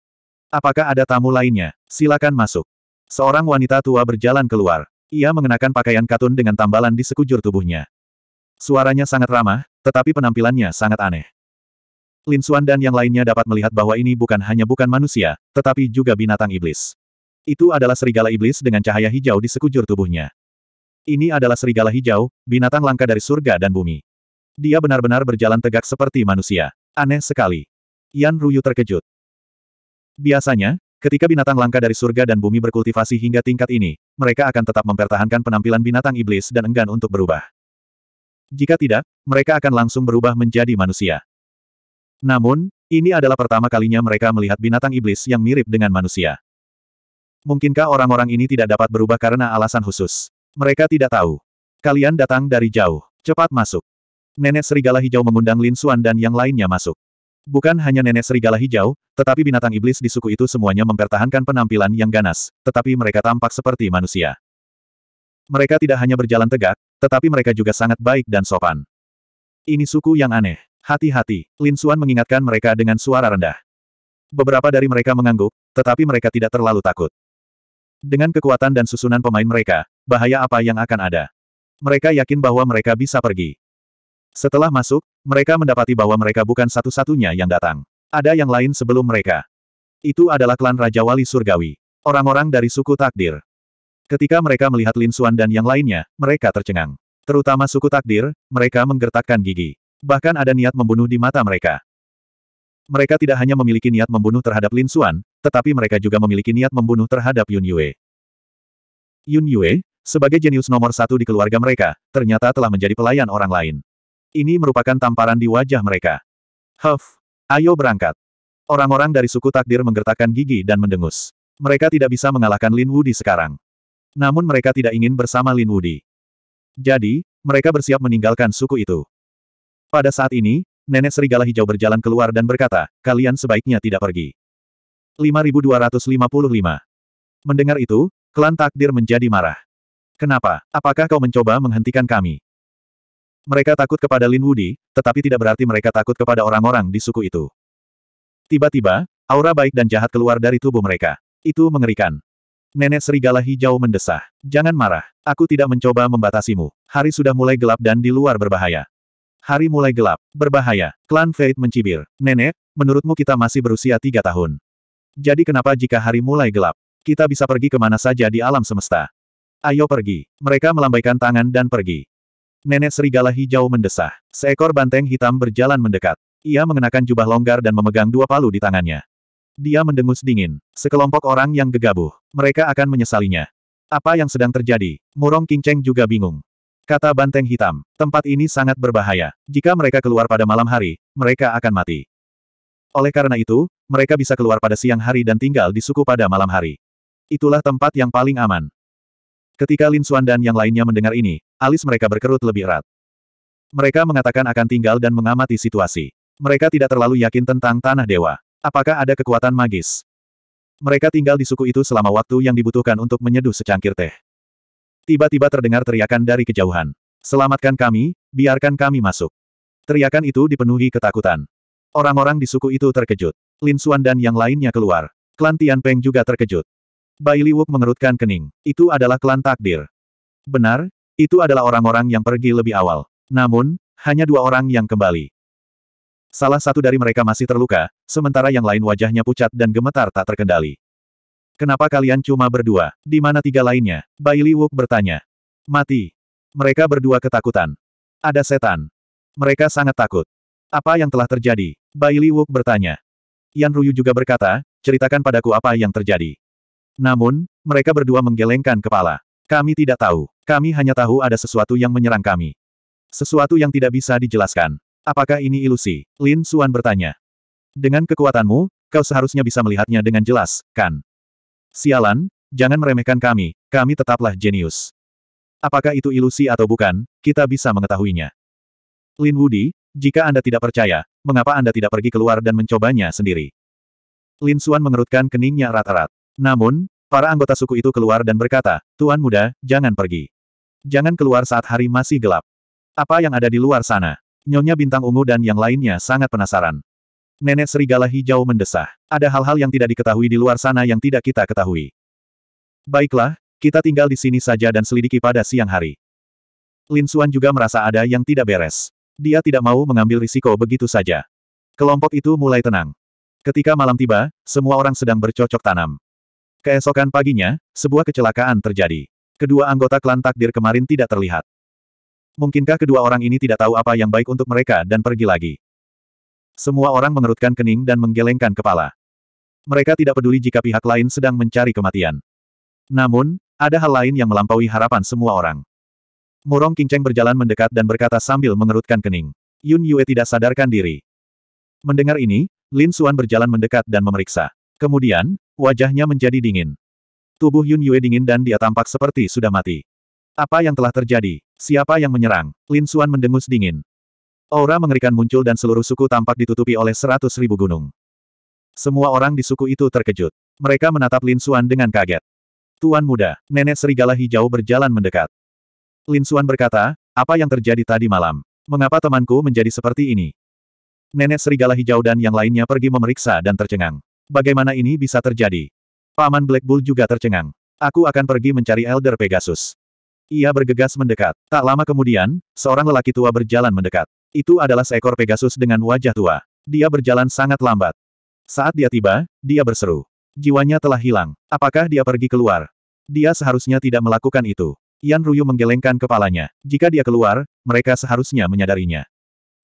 A: Apakah ada tamu lainnya? Silakan masuk. Seorang wanita tua berjalan keluar. Ia mengenakan pakaian katun dengan tambalan di sekujur tubuhnya. Suaranya sangat ramah, tetapi penampilannya sangat aneh. Lin Xuan dan yang lainnya dapat melihat bahwa ini bukan hanya bukan manusia, tetapi juga binatang iblis. Itu adalah serigala iblis dengan cahaya hijau di sekujur tubuhnya. Ini adalah serigala hijau, binatang langka dari surga dan bumi. Dia benar-benar berjalan tegak seperti manusia. Aneh sekali. Yan Ruyu terkejut. Biasanya, Ketika binatang langka dari surga dan bumi berkultivasi hingga tingkat ini, mereka akan tetap mempertahankan penampilan binatang iblis dan enggan untuk berubah. Jika tidak, mereka akan langsung berubah menjadi manusia. Namun, ini adalah pertama kalinya mereka melihat binatang iblis yang mirip dengan manusia. Mungkinkah orang-orang ini tidak dapat berubah karena alasan khusus? Mereka tidak tahu. Kalian datang dari jauh. Cepat masuk. Nenek serigala hijau mengundang Lin Xuan dan yang lainnya masuk. Bukan hanya nenek serigala hijau, tetapi binatang iblis di suku itu semuanya mempertahankan penampilan yang ganas, tetapi mereka tampak seperti manusia. Mereka tidak hanya berjalan tegak, tetapi mereka juga sangat baik dan sopan. Ini suku yang aneh. Hati-hati, Lin Suan mengingatkan mereka dengan suara rendah. Beberapa dari mereka mengangguk, tetapi mereka tidak terlalu takut. Dengan kekuatan dan susunan pemain mereka, bahaya apa yang akan ada? Mereka yakin bahwa mereka bisa pergi. Setelah masuk, mereka mendapati bahwa mereka bukan satu-satunya yang datang. Ada yang lain sebelum mereka. Itu adalah klan Raja Wali Surgawi. Orang-orang dari suku Takdir. Ketika mereka melihat Lin Xuan dan yang lainnya, mereka tercengang. Terutama suku Takdir, mereka menggertakkan gigi. Bahkan ada niat membunuh di mata mereka. Mereka tidak hanya memiliki niat membunuh terhadap Lin Xuan, tetapi mereka juga memiliki niat membunuh terhadap Yun Yue. Yun Yue, sebagai jenius nomor satu di keluarga mereka, ternyata telah menjadi pelayan orang lain. Ini merupakan tamparan di wajah mereka. Huff, ayo berangkat. Orang-orang dari suku takdir menggertakkan gigi dan mendengus. Mereka tidak bisa mengalahkan Lin Wudi sekarang. Namun mereka tidak ingin bersama Lin Wudi. Jadi, mereka bersiap meninggalkan suku itu. Pada saat ini, nenek serigala hijau berjalan keluar dan berkata, kalian sebaiknya tidak pergi. 5255 Mendengar itu, klan takdir menjadi marah. Kenapa? Apakah kau mencoba menghentikan kami? Mereka takut kepada Lin Wudi, tetapi tidak berarti mereka takut kepada orang-orang di suku itu. Tiba-tiba, aura baik dan jahat keluar dari tubuh mereka. Itu mengerikan. Nenek serigala hijau mendesah. Jangan marah. Aku tidak mencoba membatasimu. Hari sudah mulai gelap dan di luar berbahaya. Hari mulai gelap. Berbahaya. Klan Fate mencibir. Nenek, menurutmu kita masih berusia tiga tahun. Jadi kenapa jika hari mulai gelap? Kita bisa pergi kemana saja di alam semesta. Ayo pergi. Mereka melambaikan tangan dan pergi. Nenek serigala hijau mendesah. Seekor banteng hitam berjalan mendekat. Ia mengenakan jubah longgar dan memegang dua palu di tangannya. Dia mendengus dingin. Sekelompok orang yang gegabah. Mereka akan menyesalinya. Apa yang sedang terjadi? Murong Kingceng juga bingung. Kata banteng hitam, tempat ini sangat berbahaya. Jika mereka keluar pada malam hari, mereka akan mati. Oleh karena itu, mereka bisa keluar pada siang hari dan tinggal di suku pada malam hari. Itulah tempat yang paling aman. Ketika Lin Xuan dan yang lainnya mendengar ini, alis mereka berkerut lebih erat. Mereka mengatakan akan tinggal dan mengamati situasi. Mereka tidak terlalu yakin tentang Tanah Dewa. Apakah ada kekuatan magis? Mereka tinggal di suku itu selama waktu yang dibutuhkan untuk menyeduh secangkir teh. Tiba-tiba terdengar teriakan dari kejauhan. Selamatkan kami, biarkan kami masuk. Teriakan itu dipenuhi ketakutan. Orang-orang di suku itu terkejut. Lin Xuan dan yang lainnya keluar. Klan Peng juga terkejut. Bai Liwuk mengerutkan kening. Itu adalah klan takdir. Benar, itu adalah orang-orang yang pergi lebih awal. Namun, hanya dua orang yang kembali. Salah satu dari mereka masih terluka, sementara yang lain wajahnya pucat dan gemetar tak terkendali. Kenapa kalian cuma berdua? Di mana tiga lainnya? Bai Liwuk bertanya. Mati. Mereka berdua ketakutan. Ada setan. Mereka sangat takut. Apa yang telah terjadi? Bai Liwuk bertanya. Yan Ruyu juga berkata, ceritakan padaku apa yang terjadi. Namun, mereka berdua menggelengkan kepala. Kami tidak tahu. Kami hanya tahu ada sesuatu yang menyerang kami. Sesuatu yang tidak bisa dijelaskan. Apakah ini ilusi? Lin Suan bertanya. Dengan kekuatanmu, kau seharusnya bisa melihatnya dengan jelas, kan? Sialan, jangan meremehkan kami, kami tetaplah jenius. Apakah itu ilusi atau bukan, kita bisa mengetahuinya. Lin Wudi, jika Anda tidak percaya, mengapa Anda tidak pergi keluar dan mencobanya sendiri? Lin Suan mengerutkan keningnya erat-erat. Namun, para anggota suku itu keluar dan berkata, Tuan muda, jangan pergi. Jangan keluar saat hari masih gelap. Apa yang ada di luar sana? Nyonya bintang ungu dan yang lainnya sangat penasaran. Nenek serigala hijau mendesah. Ada hal-hal yang tidak diketahui di luar sana yang tidak kita ketahui. Baiklah, kita tinggal di sini saja dan selidiki pada siang hari. Lin Xuan juga merasa ada yang tidak beres. Dia tidak mau mengambil risiko begitu saja. Kelompok itu mulai tenang. Ketika malam tiba, semua orang sedang bercocok tanam. Keesokan paginya, sebuah kecelakaan terjadi. Kedua anggota klan takdir kemarin tidak terlihat. Mungkinkah kedua orang ini tidak tahu apa yang baik untuk mereka dan pergi lagi? Semua orang mengerutkan kening dan menggelengkan kepala. Mereka tidak peduli jika pihak lain sedang mencari kematian. Namun, ada hal lain yang melampaui harapan semua orang. Murong Kingcheng berjalan mendekat dan berkata sambil mengerutkan kening. Yun Yue tidak sadarkan diri. Mendengar ini, Lin Xuan berjalan mendekat dan memeriksa. Kemudian, wajahnya menjadi dingin. Tubuh Yun Yue dingin dan dia tampak seperti sudah mati. Apa yang telah terjadi? Siapa yang menyerang? Lin Xuan mendengus dingin. Aura mengerikan muncul dan seluruh suku tampak ditutupi oleh seratus ribu gunung. Semua orang di suku itu terkejut. Mereka menatap Lin Xuan dengan kaget. Tuan muda, nenek serigala hijau berjalan mendekat. Lin Xuan berkata, apa yang terjadi tadi malam? Mengapa temanku menjadi seperti ini? Nenek serigala hijau dan yang lainnya pergi memeriksa dan tercengang. Bagaimana ini bisa terjadi? Paman Black Bull juga tercengang. Aku akan pergi mencari Elder Pegasus. Ia bergegas mendekat. Tak lama kemudian, seorang lelaki tua berjalan mendekat. Itu adalah seekor Pegasus dengan wajah tua. Dia berjalan sangat lambat. Saat dia tiba, dia berseru. Jiwanya telah hilang. Apakah dia pergi keluar? Dia seharusnya tidak melakukan itu. Yan Ruyu menggelengkan kepalanya. Jika dia keluar, mereka seharusnya menyadarinya.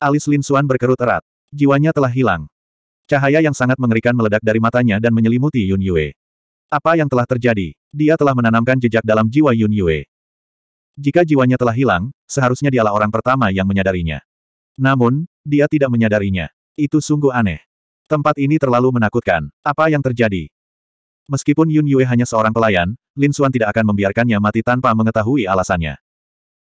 A: Alis Lin Suan berkerut erat. Jiwanya telah hilang. Cahaya yang sangat mengerikan meledak dari matanya dan menyelimuti Yun Yue. Apa yang telah terjadi? Dia telah menanamkan jejak dalam jiwa Yun Yue. Jika jiwanya telah hilang, seharusnya dialah orang pertama yang menyadarinya. Namun, dia tidak menyadarinya. Itu sungguh aneh. Tempat ini terlalu menakutkan. Apa yang terjadi? Meskipun Yun Yue hanya seorang pelayan, Lin Xuan tidak akan membiarkannya mati tanpa mengetahui alasannya.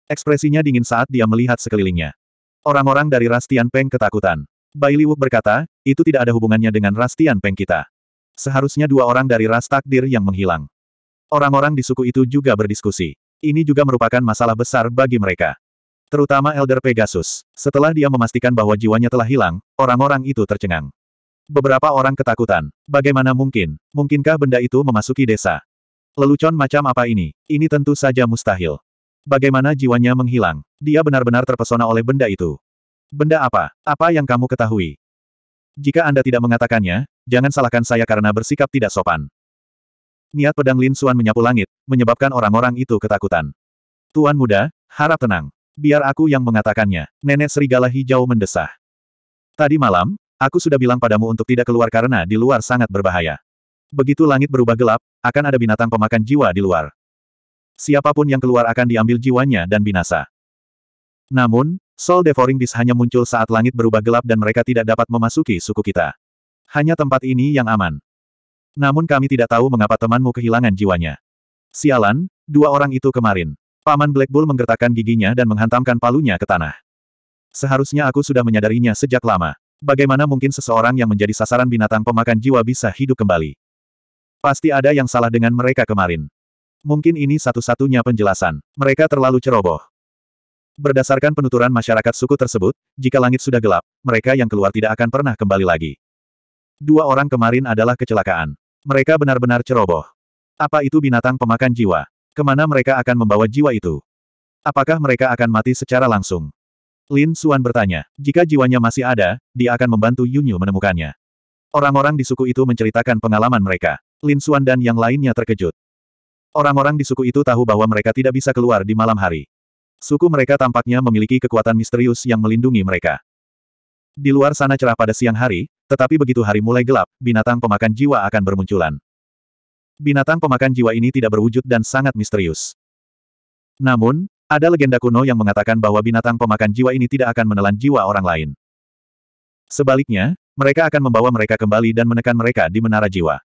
A: Ekspresinya dingin saat dia melihat sekelilingnya. Orang-orang dari Rastian Peng ketakutan. Bai Liwuk berkata, itu tidak ada hubungannya dengan Rastian Peng kita. Seharusnya dua orang dari ras takdir yang menghilang. Orang-orang di suku itu juga berdiskusi. Ini juga merupakan masalah besar bagi mereka. Terutama Elder Pegasus. Setelah dia memastikan bahwa jiwanya telah hilang, orang-orang itu tercengang. Beberapa orang ketakutan. Bagaimana mungkin? Mungkinkah benda itu memasuki desa? Lelucon macam apa ini? Ini tentu saja mustahil. Bagaimana jiwanya menghilang? Dia benar-benar terpesona oleh benda itu. Benda apa? Apa yang kamu ketahui? Jika Anda tidak mengatakannya, jangan salahkan saya karena bersikap tidak sopan. Niat pedang Lin Xuan menyapu langit, menyebabkan orang-orang itu ketakutan. Tuan muda, harap tenang. Biar aku yang mengatakannya. Nenek serigala hijau mendesah. Tadi malam, aku sudah bilang padamu untuk tidak keluar karena di luar sangat berbahaya. Begitu langit berubah gelap, akan ada binatang pemakan jiwa di luar. Siapapun yang keluar akan diambil jiwanya dan binasa. Namun, Soul Devouring Beast hanya muncul saat langit berubah gelap dan mereka tidak dapat memasuki suku kita. Hanya tempat ini yang aman. Namun kami tidak tahu mengapa temanmu kehilangan jiwanya. Sialan, dua orang itu kemarin. Paman Black Bull menggertakkan giginya dan menghantamkan palunya ke tanah. Seharusnya aku sudah menyadarinya sejak lama. Bagaimana mungkin seseorang yang menjadi sasaran binatang pemakan jiwa bisa hidup kembali? Pasti ada yang salah dengan mereka kemarin. Mungkin ini satu-satunya penjelasan. Mereka terlalu ceroboh. Berdasarkan penuturan masyarakat suku tersebut, jika langit sudah gelap, mereka yang keluar tidak akan pernah kembali lagi. Dua orang kemarin adalah kecelakaan. Mereka benar-benar ceroboh. Apa itu binatang pemakan jiwa? Kemana mereka akan membawa jiwa itu? Apakah mereka akan mati secara langsung? Lin Suan bertanya. Jika jiwanya masih ada, dia akan membantu Yunyu menemukannya. Orang-orang di suku itu menceritakan pengalaman mereka. Lin Suan dan yang lainnya terkejut. Orang-orang di suku itu tahu bahwa mereka tidak bisa keluar di malam hari. Suku mereka tampaknya memiliki kekuatan misterius yang melindungi mereka. Di luar sana cerah pada siang hari, tetapi begitu hari mulai gelap, binatang pemakan jiwa akan bermunculan. Binatang pemakan jiwa ini tidak berwujud dan sangat misterius. Namun, ada legenda kuno yang mengatakan bahwa binatang pemakan jiwa ini tidak akan menelan jiwa orang lain. Sebaliknya, mereka akan membawa mereka kembali dan menekan mereka di Menara Jiwa.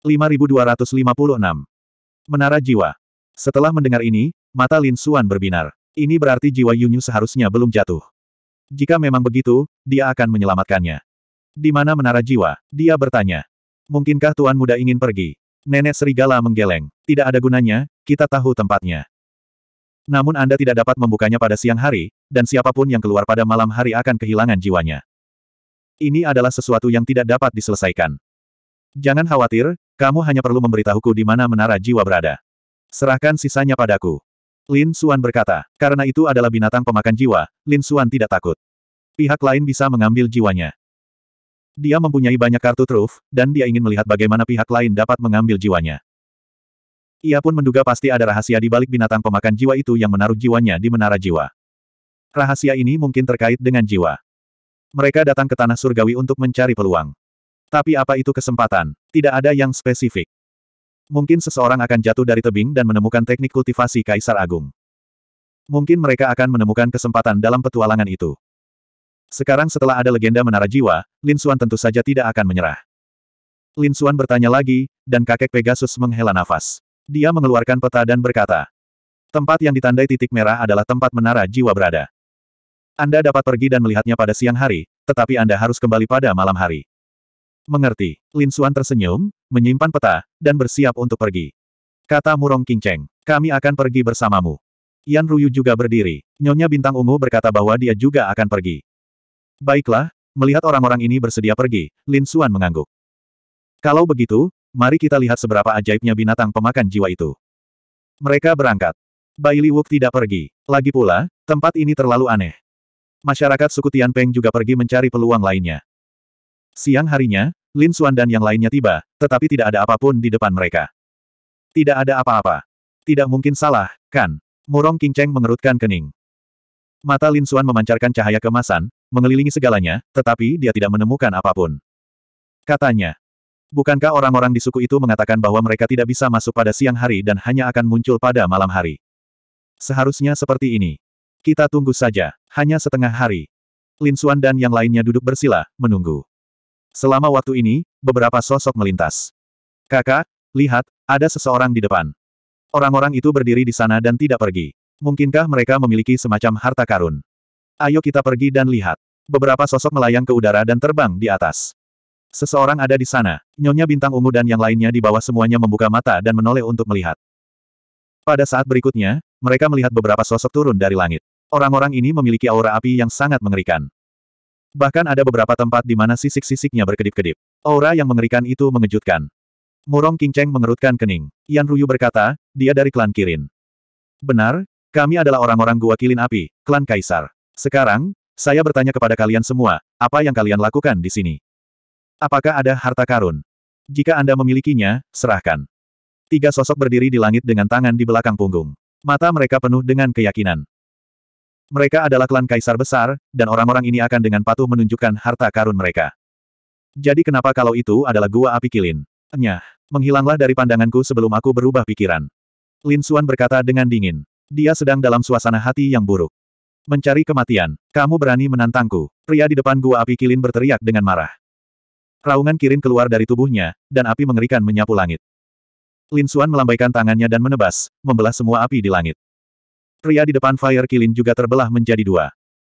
A: 5256 Menara Jiwa Setelah mendengar ini, Mata Lin Suan berbinar. Ini berarti jiwa Yunyu seharusnya belum jatuh. Jika memang begitu, dia akan menyelamatkannya. Di mana menara jiwa? Dia bertanya. Mungkinkah Tuan Muda ingin pergi? Nenek Serigala menggeleng. Tidak ada gunanya, kita tahu tempatnya. Namun Anda tidak dapat membukanya pada siang hari, dan siapapun yang keluar pada malam hari akan kehilangan jiwanya. Ini adalah sesuatu yang tidak dapat diselesaikan. Jangan khawatir, kamu hanya perlu memberitahuku di mana menara jiwa berada. Serahkan sisanya padaku. Lin Suan berkata, karena itu adalah binatang pemakan jiwa, Lin Suan tidak takut. Pihak lain bisa mengambil jiwanya. Dia mempunyai banyak kartu truf, dan dia ingin melihat bagaimana pihak lain dapat mengambil jiwanya. Ia pun menduga pasti ada rahasia di balik binatang pemakan jiwa itu yang menaruh jiwanya di menara jiwa. Rahasia ini mungkin terkait dengan jiwa. Mereka datang ke tanah surgawi untuk mencari peluang. Tapi apa itu kesempatan? Tidak ada yang spesifik. Mungkin seseorang akan jatuh dari tebing dan menemukan teknik kultivasi Kaisar Agung. Mungkin mereka akan menemukan kesempatan dalam petualangan itu. Sekarang setelah ada legenda Menara Jiwa, Lin Xuan tentu saja tidak akan menyerah. Lin Xuan bertanya lagi, dan kakek Pegasus menghela nafas. Dia mengeluarkan peta dan berkata, Tempat yang ditandai titik merah adalah tempat menara jiwa berada. Anda dapat pergi dan melihatnya pada siang hari, tetapi Anda harus kembali pada malam hari. Mengerti, Lin Xuan tersenyum, menyimpan peta, dan bersiap untuk pergi. Kata Murong Kingcheng, kami akan pergi bersamamu. Yan Ruyu juga berdiri. Nyonya Bintang Ungu berkata bahwa dia juga akan pergi. Baiklah, melihat orang-orang ini bersedia pergi, Lin Suan mengangguk. Kalau begitu, mari kita lihat seberapa ajaibnya binatang pemakan jiwa itu. Mereka berangkat. Bai Wuk tidak pergi. Lagi pula, tempat ini terlalu aneh. Masyarakat suku Tianpeng juga pergi mencari peluang lainnya. Siang harinya, Lin Suan dan yang lainnya tiba, tetapi tidak ada apapun di depan mereka. Tidak ada apa-apa. Tidak mungkin salah, kan? Murong King Cheng mengerutkan kening. Mata Lin Suan memancarkan cahaya kemasan, mengelilingi segalanya, tetapi dia tidak menemukan apapun. Katanya, bukankah orang-orang di suku itu mengatakan bahwa mereka tidak bisa masuk pada siang hari dan hanya akan muncul pada malam hari? Seharusnya seperti ini. Kita tunggu saja, hanya setengah hari. Lin Suan dan yang lainnya duduk bersila, menunggu. Selama waktu ini, beberapa sosok melintas. Kakak, lihat, ada seseorang di depan. Orang-orang itu berdiri di sana dan tidak pergi. Mungkinkah mereka memiliki semacam harta karun? Ayo kita pergi dan lihat. Beberapa sosok melayang ke udara dan terbang di atas. Seseorang ada di sana. Nyonya bintang ungu dan yang lainnya di bawah semuanya membuka mata dan menoleh untuk melihat. Pada saat berikutnya, mereka melihat beberapa sosok turun dari langit. Orang-orang ini memiliki aura api yang sangat mengerikan. Bahkan ada beberapa tempat di mana sisik-sisiknya berkedip-kedip. Aura yang mengerikan itu mengejutkan. Murong Kingceng mengerutkan kening. Yan Ruyu berkata, dia dari klan Kirin. Benar, kami adalah orang-orang gua Kilin Api, klan Kaisar. Sekarang, saya bertanya kepada kalian semua, apa yang kalian lakukan di sini? Apakah ada harta karun? Jika Anda memilikinya, serahkan. Tiga sosok berdiri di langit dengan tangan di belakang punggung. Mata mereka penuh dengan keyakinan. Mereka adalah klan kaisar besar, dan orang-orang ini akan dengan patuh menunjukkan harta karun mereka. Jadi kenapa kalau itu adalah gua api kilin? Nyah, menghilanglah dari pandanganku sebelum aku berubah pikiran. Lin Xuan berkata dengan dingin. Dia sedang dalam suasana hati yang buruk. Mencari kematian, kamu berani menantangku. Pria di depan gua api kilin berteriak dengan marah. Raungan kirin keluar dari tubuhnya, dan api mengerikan menyapu langit. Lin Xuan melambaikan tangannya dan menebas, membelah semua api di langit. Pria di depan Fire Kilin juga terbelah menjadi dua.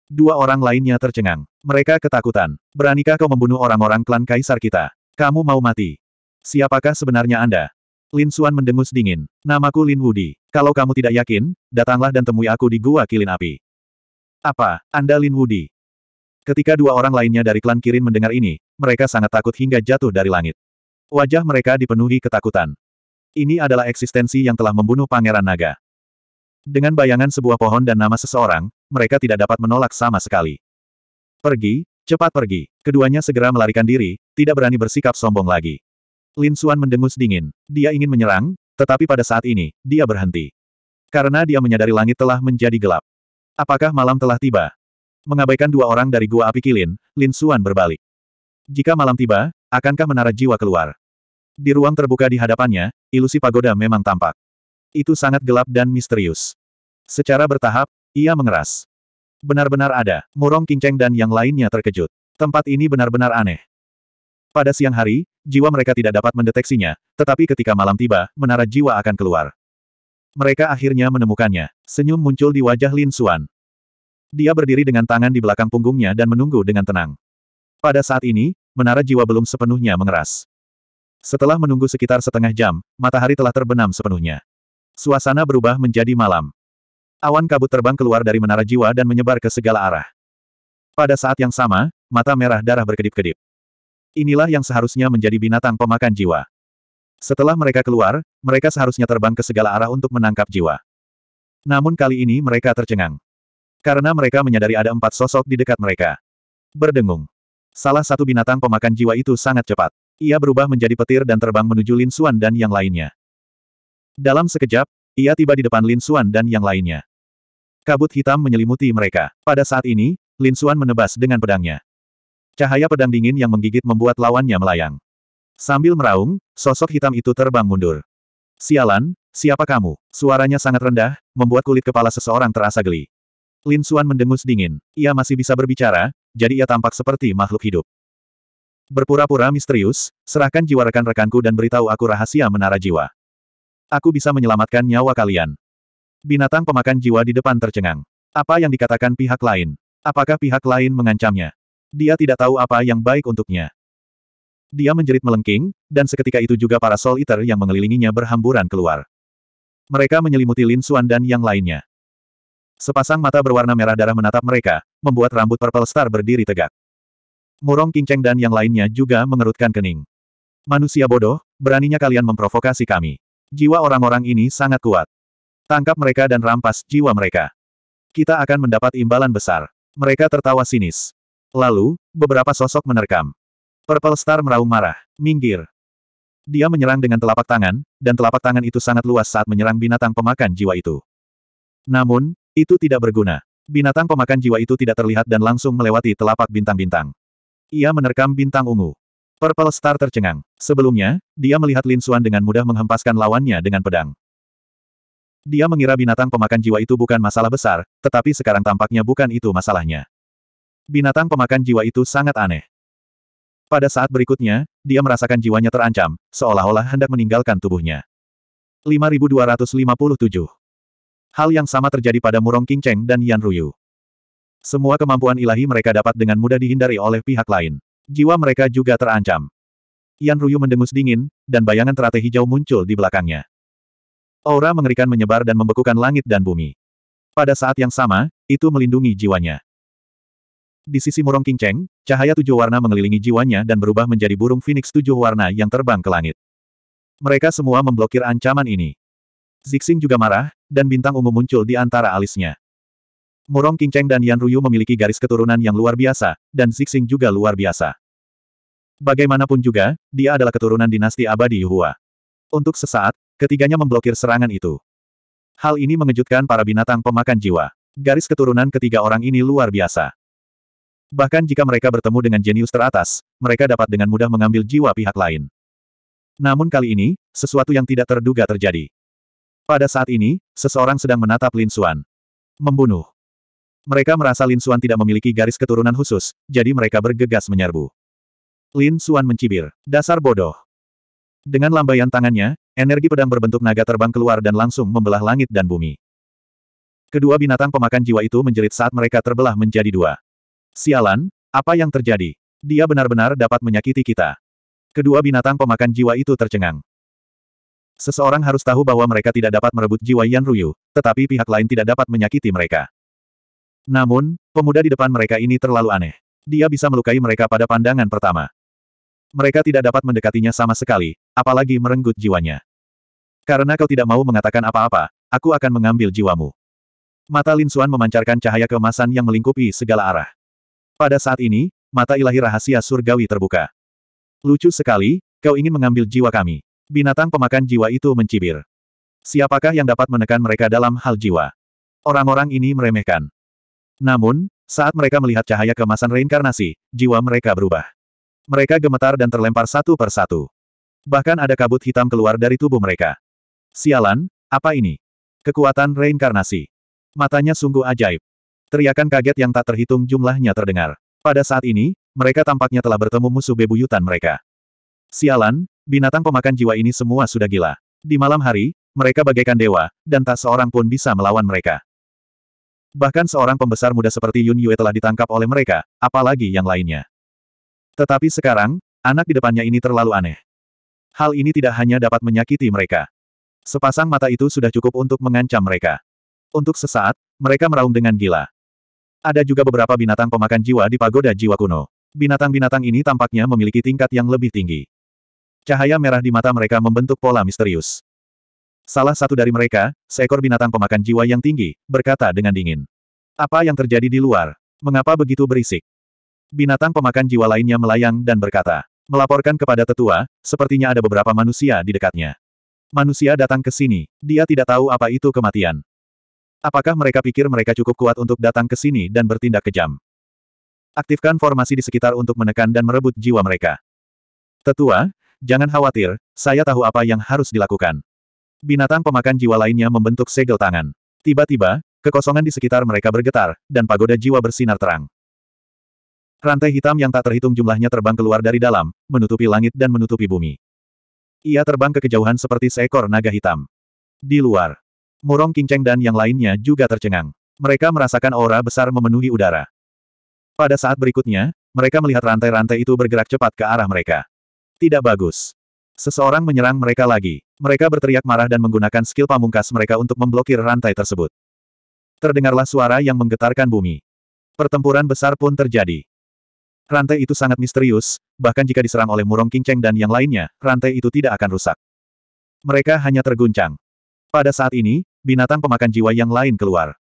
A: Dua orang lainnya tercengang. Mereka ketakutan. Beranikah kau membunuh orang-orang klan kaisar kita? Kamu mau mati. Siapakah sebenarnya Anda? Lin Suan mendengus dingin. Namaku Lin Wudi. Kalau kamu tidak yakin, datanglah dan temui aku di Gua Kilin Api. Apa, Anda Lin Wudi? Ketika dua orang lainnya dari klan Kirin mendengar ini, mereka sangat takut hingga jatuh dari langit. Wajah mereka dipenuhi ketakutan. Ini adalah eksistensi yang telah membunuh Pangeran Naga. Dengan bayangan sebuah pohon dan nama seseorang, mereka tidak dapat menolak sama sekali. Pergi, cepat pergi. Keduanya segera melarikan diri, tidak berani bersikap sombong lagi. Lin Suan mendengus dingin. Dia ingin menyerang, tetapi pada saat ini, dia berhenti. Karena dia menyadari langit telah menjadi gelap. Apakah malam telah tiba? Mengabaikan dua orang dari gua api kilin, Lin Suan berbalik. Jika malam tiba, akankah menara jiwa keluar? Di ruang terbuka di hadapannya, ilusi pagoda memang tampak. Itu sangat gelap dan misterius. Secara bertahap, ia mengeras. Benar-benar ada, Murong kinceng dan yang lainnya terkejut. Tempat ini benar-benar aneh. Pada siang hari, jiwa mereka tidak dapat mendeteksinya, tetapi ketika malam tiba, menara jiwa akan keluar. Mereka akhirnya menemukannya. Senyum muncul di wajah Lin Xuan. Dia berdiri dengan tangan di belakang punggungnya dan menunggu dengan tenang. Pada saat ini, menara jiwa belum sepenuhnya mengeras. Setelah menunggu sekitar setengah jam, matahari telah terbenam sepenuhnya. Suasana berubah menjadi malam. Awan kabut terbang keluar dari menara jiwa dan menyebar ke segala arah. Pada saat yang sama, mata merah darah berkedip-kedip. Inilah yang seharusnya menjadi binatang pemakan jiwa. Setelah mereka keluar, mereka seharusnya terbang ke segala arah untuk menangkap jiwa. Namun kali ini mereka tercengang. Karena mereka menyadari ada empat sosok di dekat mereka. Berdengung. Salah satu binatang pemakan jiwa itu sangat cepat. Ia berubah menjadi petir dan terbang menuju Lin Xuan dan yang lainnya. Dalam sekejap, ia tiba di depan Lin Xuan dan yang lainnya. Kabut hitam menyelimuti mereka. Pada saat ini, Lin Suan menebas dengan pedangnya. Cahaya pedang dingin yang menggigit membuat lawannya melayang. Sambil meraung, sosok hitam itu terbang mundur. Sialan, siapa kamu? Suaranya sangat rendah, membuat kulit kepala seseorang terasa geli. Lin Suan mendengus dingin. Ia masih bisa berbicara, jadi ia tampak seperti makhluk hidup. Berpura-pura misterius, serahkan jiwa rekan-rekanku dan beritahu aku rahasia menara jiwa. Aku bisa menyelamatkan nyawa kalian. Binatang pemakan jiwa di depan tercengang. Apa yang dikatakan pihak lain? Apakah pihak lain mengancamnya? Dia tidak tahu apa yang baik untuknya. Dia menjerit melengking, dan seketika itu juga para Soul Eater yang mengelilinginya berhamburan keluar. Mereka menyelimuti Lin Xuan dan yang lainnya. Sepasang mata berwarna merah darah menatap mereka, membuat rambut Purple Star berdiri tegak. Murong Cheng dan yang lainnya juga mengerutkan kening. Manusia bodoh, beraninya kalian memprovokasi kami. Jiwa orang-orang ini sangat kuat. Tangkap mereka dan rampas jiwa mereka. Kita akan mendapat imbalan besar. Mereka tertawa sinis. Lalu, beberapa sosok menerkam. Purple Star meraung marah. Minggir. Dia menyerang dengan telapak tangan, dan telapak tangan itu sangat luas saat menyerang binatang pemakan jiwa itu. Namun, itu tidak berguna. Binatang pemakan jiwa itu tidak terlihat dan langsung melewati telapak bintang-bintang. Ia menerkam bintang ungu. Purple Star tercengang. Sebelumnya, dia melihat Lin Xuan dengan mudah menghempaskan lawannya dengan pedang. Dia mengira binatang pemakan jiwa itu bukan masalah besar, tetapi sekarang tampaknya bukan itu masalahnya. Binatang pemakan jiwa itu sangat aneh. Pada saat berikutnya, dia merasakan jiwanya terancam, seolah-olah hendak meninggalkan tubuhnya. 5257 Hal yang sama terjadi pada Murong King Cheng dan Yan Ruyu. Semua kemampuan ilahi mereka dapat dengan mudah dihindari oleh pihak lain. Jiwa mereka juga terancam. Yan Ruyu mendengus dingin, dan bayangan teratai hijau muncul di belakangnya. Aura mengerikan menyebar dan membekukan langit dan bumi. Pada saat yang sama, itu melindungi jiwanya. Di sisi murong kinceng, cahaya tujuh warna mengelilingi jiwanya dan berubah menjadi burung phoenix tujuh warna yang terbang ke langit. Mereka semua memblokir ancaman ini. Zixing juga marah, dan bintang ungu muncul di antara alisnya. Murong Kinceng dan Yan Ruyu memiliki garis keturunan yang luar biasa, dan Zixing juga luar biasa. Bagaimanapun juga, dia adalah keturunan dinasti abadi Yuhua. Untuk sesaat, Ketiganya memblokir serangan itu. Hal ini mengejutkan para binatang pemakan jiwa. Garis keturunan ketiga orang ini luar biasa. Bahkan jika mereka bertemu dengan jenius teratas, mereka dapat dengan mudah mengambil jiwa pihak lain. Namun kali ini, sesuatu yang tidak terduga terjadi. Pada saat ini, seseorang sedang menatap Lin Xuan. Membunuh. Mereka merasa Lin Xuan tidak memiliki garis keturunan khusus, jadi mereka bergegas menyerbu. Lin Xuan mencibir. Dasar bodoh. Dengan lambaian tangannya, Energi pedang berbentuk naga terbang keluar dan langsung membelah langit dan bumi. Kedua binatang pemakan jiwa itu menjerit saat mereka terbelah menjadi dua. Sialan, apa yang terjadi? Dia benar-benar dapat menyakiti kita. Kedua binatang pemakan jiwa itu tercengang. Seseorang harus tahu bahwa mereka tidak dapat merebut jiwa Yan Ruyu, tetapi pihak lain tidak dapat menyakiti mereka. Namun, pemuda di depan mereka ini terlalu aneh. Dia bisa melukai mereka pada pandangan pertama. Mereka tidak dapat mendekatinya sama sekali, apalagi merenggut jiwanya. Karena kau tidak mau mengatakan apa-apa, aku akan mengambil jiwamu. Mata Lin Xuan memancarkan cahaya kemasan yang melingkupi segala arah. Pada saat ini, mata ilahi rahasia surgawi terbuka. Lucu sekali, kau ingin mengambil jiwa kami. Binatang pemakan jiwa itu mencibir. Siapakah yang dapat menekan mereka dalam hal jiwa? Orang-orang ini meremehkan. Namun, saat mereka melihat cahaya kemasan reinkarnasi, jiwa mereka berubah. Mereka gemetar dan terlempar satu per satu. Bahkan ada kabut hitam keluar dari tubuh mereka. Sialan, apa ini? Kekuatan reinkarnasi. Matanya sungguh ajaib. Teriakan kaget yang tak terhitung jumlahnya terdengar. Pada saat ini, mereka tampaknya telah bertemu musuh bebuyutan mereka. Sialan, binatang pemakan jiwa ini semua sudah gila. Di malam hari, mereka bagaikan dewa, dan tak seorang pun bisa melawan mereka. Bahkan seorang pembesar muda seperti Yun Yue telah ditangkap oleh mereka, apalagi yang lainnya. Tetapi sekarang, anak di depannya ini terlalu aneh. Hal ini tidak hanya dapat menyakiti mereka, Sepasang mata itu sudah cukup untuk mengancam mereka. Untuk sesaat, mereka meraung dengan gila. Ada juga beberapa binatang pemakan jiwa di pagoda jiwa kuno. Binatang-binatang ini tampaknya memiliki tingkat yang lebih tinggi. Cahaya merah di mata mereka membentuk pola misterius. Salah satu dari mereka, seekor binatang pemakan jiwa yang tinggi, berkata dengan dingin. Apa yang terjadi di luar? Mengapa begitu berisik? Binatang pemakan jiwa lainnya melayang dan berkata, melaporkan kepada tetua, sepertinya ada beberapa manusia di dekatnya. Manusia datang ke sini, dia tidak tahu apa itu kematian. Apakah mereka pikir mereka cukup kuat untuk datang ke sini dan bertindak kejam? Aktifkan formasi di sekitar untuk menekan dan merebut jiwa mereka. Tetua, jangan khawatir, saya tahu apa yang harus dilakukan. Binatang pemakan jiwa lainnya membentuk segel tangan. Tiba-tiba, kekosongan di sekitar mereka bergetar, dan pagoda jiwa bersinar terang. Rantai hitam yang tak terhitung jumlahnya terbang keluar dari dalam, menutupi langit dan menutupi bumi. Ia terbang ke kejauhan seperti seekor naga hitam. Di luar, Murong Kingceng dan yang lainnya juga tercengang. Mereka merasakan aura besar memenuhi udara. Pada saat berikutnya, mereka melihat rantai-rantai itu bergerak cepat ke arah mereka. Tidak bagus. Seseorang menyerang mereka lagi. Mereka berteriak marah dan menggunakan skill pamungkas mereka untuk memblokir rantai tersebut. Terdengarlah suara yang menggetarkan bumi. Pertempuran besar pun terjadi. Rantai itu sangat misterius, bahkan jika diserang oleh Murong Kingceng dan yang lainnya, rantai itu tidak akan rusak. Mereka hanya terguncang. Pada saat ini, binatang pemakan jiwa yang lain keluar.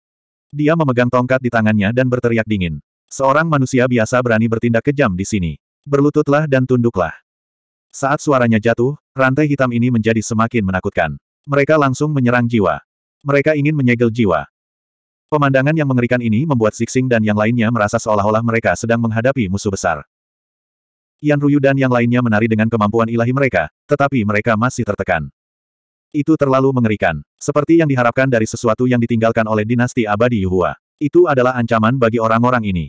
A: Dia memegang tongkat di tangannya dan berteriak dingin. Seorang manusia biasa berani bertindak kejam di sini. Berlututlah dan tunduklah. Saat suaranya jatuh, rantai hitam ini menjadi semakin menakutkan. Mereka langsung menyerang jiwa. Mereka ingin menyegel jiwa. Pemandangan yang mengerikan ini membuat Zixing dan yang lainnya merasa seolah-olah mereka sedang menghadapi musuh besar. Yan Ruyu dan yang lainnya menari dengan kemampuan ilahi mereka, tetapi mereka masih tertekan. Itu terlalu mengerikan. Seperti yang diharapkan dari sesuatu yang ditinggalkan oleh dinasti abadi Yuhua. Itu adalah ancaman bagi orang-orang ini.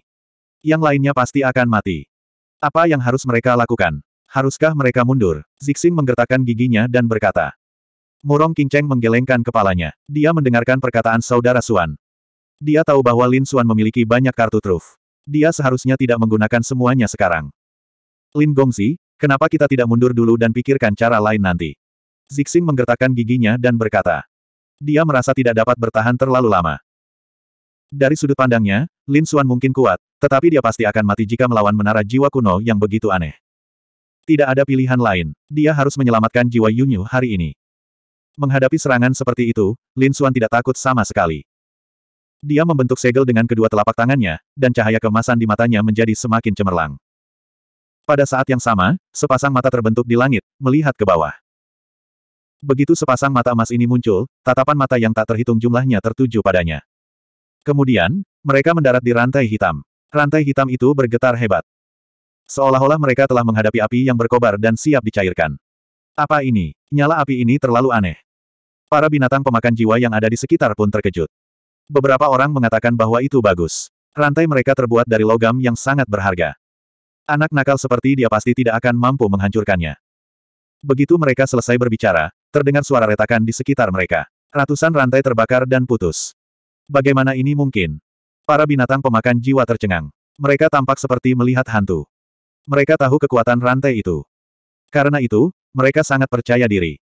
A: Yang lainnya pasti akan mati. Apa yang harus mereka lakukan? Haruskah mereka mundur? Zixing menggertakkan giginya dan berkata. Murong Kinceng menggelengkan kepalanya. Dia mendengarkan perkataan saudara Suan. Dia tahu bahwa Lin Xuan memiliki banyak kartu truf. Dia seharusnya tidak menggunakan semuanya sekarang. Lin Gongzi, kenapa kita tidak mundur dulu dan pikirkan cara lain nanti? Zixing menggertakkan giginya dan berkata. Dia merasa tidak dapat bertahan terlalu lama. Dari sudut pandangnya, Lin Xuan mungkin kuat, tetapi dia pasti akan mati jika melawan menara jiwa kuno yang begitu aneh. Tidak ada pilihan lain, dia harus menyelamatkan jiwa Yunyu hari ini. Menghadapi serangan seperti itu, Lin Xuan tidak takut sama sekali. Dia membentuk segel dengan kedua telapak tangannya, dan cahaya kemasan di matanya menjadi semakin cemerlang. Pada saat yang sama, sepasang mata terbentuk di langit, melihat ke bawah. Begitu sepasang mata emas ini muncul, tatapan mata yang tak terhitung jumlahnya tertuju padanya. Kemudian, mereka mendarat di rantai hitam. Rantai hitam itu bergetar hebat. Seolah-olah mereka telah menghadapi api yang berkobar dan siap dicairkan. Apa ini? Nyala api ini terlalu aneh. Para binatang pemakan jiwa yang ada di sekitar pun terkejut. Beberapa orang mengatakan bahwa itu bagus. Rantai mereka terbuat dari logam yang sangat berharga. Anak nakal seperti dia pasti tidak akan mampu menghancurkannya. Begitu mereka selesai berbicara, terdengar suara retakan di sekitar mereka. Ratusan rantai terbakar dan putus. Bagaimana ini mungkin? Para binatang pemakan jiwa tercengang. Mereka tampak seperti melihat hantu. Mereka tahu kekuatan rantai itu. Karena itu, mereka sangat percaya diri.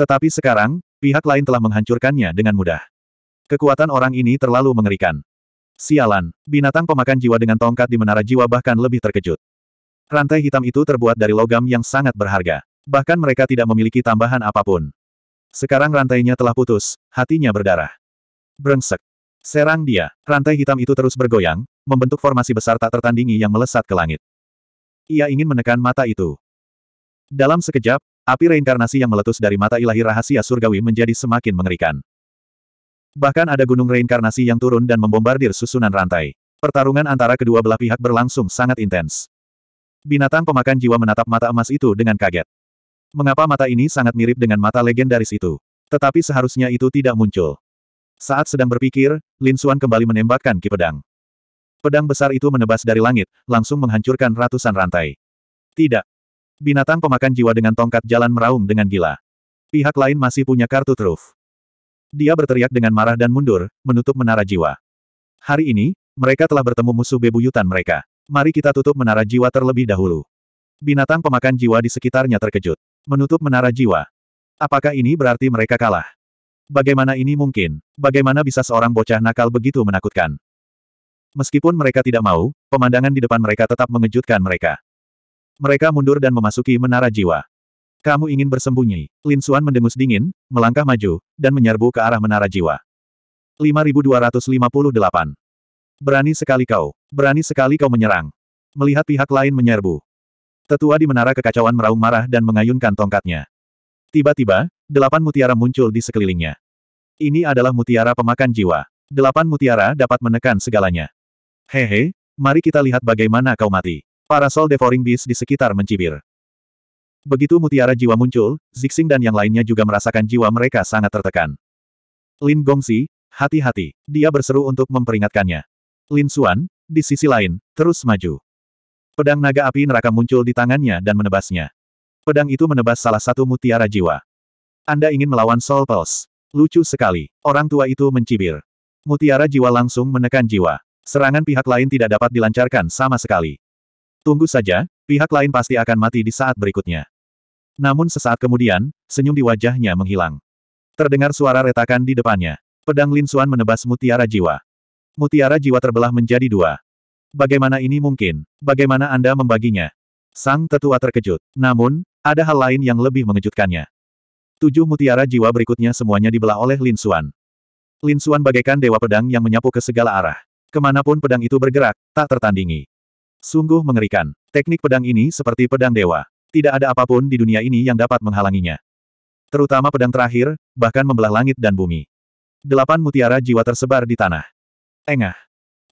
A: Tetapi sekarang, pihak lain telah menghancurkannya dengan mudah. Kekuatan orang ini terlalu mengerikan. Sialan, binatang pemakan jiwa dengan tongkat di menara jiwa bahkan lebih terkejut. Rantai hitam itu terbuat dari logam yang sangat berharga. Bahkan mereka tidak memiliki tambahan apapun. Sekarang rantainya telah putus, hatinya berdarah. Brengsek. Serang dia. Rantai hitam itu terus bergoyang, membentuk formasi besar tak tertandingi yang melesat ke langit. Ia ingin menekan mata itu. Dalam sekejap, api reinkarnasi yang meletus dari mata ilahi rahasia surgawi menjadi semakin mengerikan. Bahkan ada gunung reinkarnasi yang turun dan membombardir susunan rantai. Pertarungan antara kedua belah pihak berlangsung sangat intens. Binatang pemakan jiwa menatap mata emas itu dengan kaget. Mengapa mata ini sangat mirip dengan mata legendaris itu? Tetapi seharusnya itu tidak muncul. Saat sedang berpikir, Lin Xuan kembali menembakkan ki pedang. Pedang besar itu menebas dari langit, langsung menghancurkan ratusan rantai. Tidak. Binatang pemakan jiwa dengan tongkat jalan meraung dengan gila. Pihak lain masih punya kartu truf. Dia berteriak dengan marah dan mundur, menutup menara jiwa. Hari ini, mereka telah bertemu musuh bebuyutan mereka. Mari kita tutup menara jiwa terlebih dahulu. Binatang pemakan jiwa di sekitarnya terkejut. Menutup menara jiwa. Apakah ini berarti mereka kalah? Bagaimana ini mungkin? Bagaimana bisa seorang bocah nakal begitu menakutkan? Meskipun mereka tidak mau, pemandangan di depan mereka tetap mengejutkan mereka. Mereka mundur dan memasuki menara jiwa. Kamu ingin bersembunyi. Lin Suan mendengus dingin, melangkah maju, dan menyerbu ke arah menara jiwa. 5258. Berani sekali kau. Berani sekali kau menyerang. Melihat pihak lain menyerbu. Tetua di menara kekacauan meraung marah dan mengayunkan tongkatnya. Tiba-tiba, delapan mutiara muncul di sekelilingnya. Ini adalah mutiara pemakan jiwa. Delapan mutiara dapat menekan segalanya. Hehe, mari kita lihat bagaimana kau mati. Para Parasol devouring beast di sekitar mencibir. Begitu mutiara jiwa muncul, Zixing dan yang lainnya juga merasakan jiwa mereka sangat tertekan. Lin Gongxi, hati-hati, dia berseru untuk memperingatkannya. Lin Xuan, di sisi lain, terus maju. Pedang naga api neraka muncul di tangannya dan menebasnya. Pedang itu menebas salah satu mutiara jiwa. Anda ingin melawan Soul Pulse. Lucu sekali, orang tua itu mencibir. Mutiara jiwa langsung menekan jiwa. Serangan pihak lain tidak dapat dilancarkan sama sekali. Tunggu saja, pihak lain pasti akan mati di saat berikutnya. Namun sesaat kemudian, senyum di wajahnya menghilang. Terdengar suara retakan di depannya. Pedang Lin Xuan menebas mutiara jiwa. Mutiara jiwa terbelah menjadi dua. Bagaimana ini mungkin? Bagaimana Anda membaginya? Sang tetua terkejut. Namun, ada hal lain yang lebih mengejutkannya. Tujuh mutiara jiwa berikutnya semuanya dibelah oleh Lin Xuan. Lin Xuan bagaikan dewa pedang yang menyapu ke segala arah. Kemanapun pedang itu bergerak, tak tertandingi. Sungguh mengerikan. Teknik pedang ini seperti pedang dewa. Tidak ada apapun di dunia ini yang dapat menghalanginya. Terutama pedang terakhir, bahkan membelah langit dan bumi. Delapan mutiara jiwa tersebar di tanah. Engah.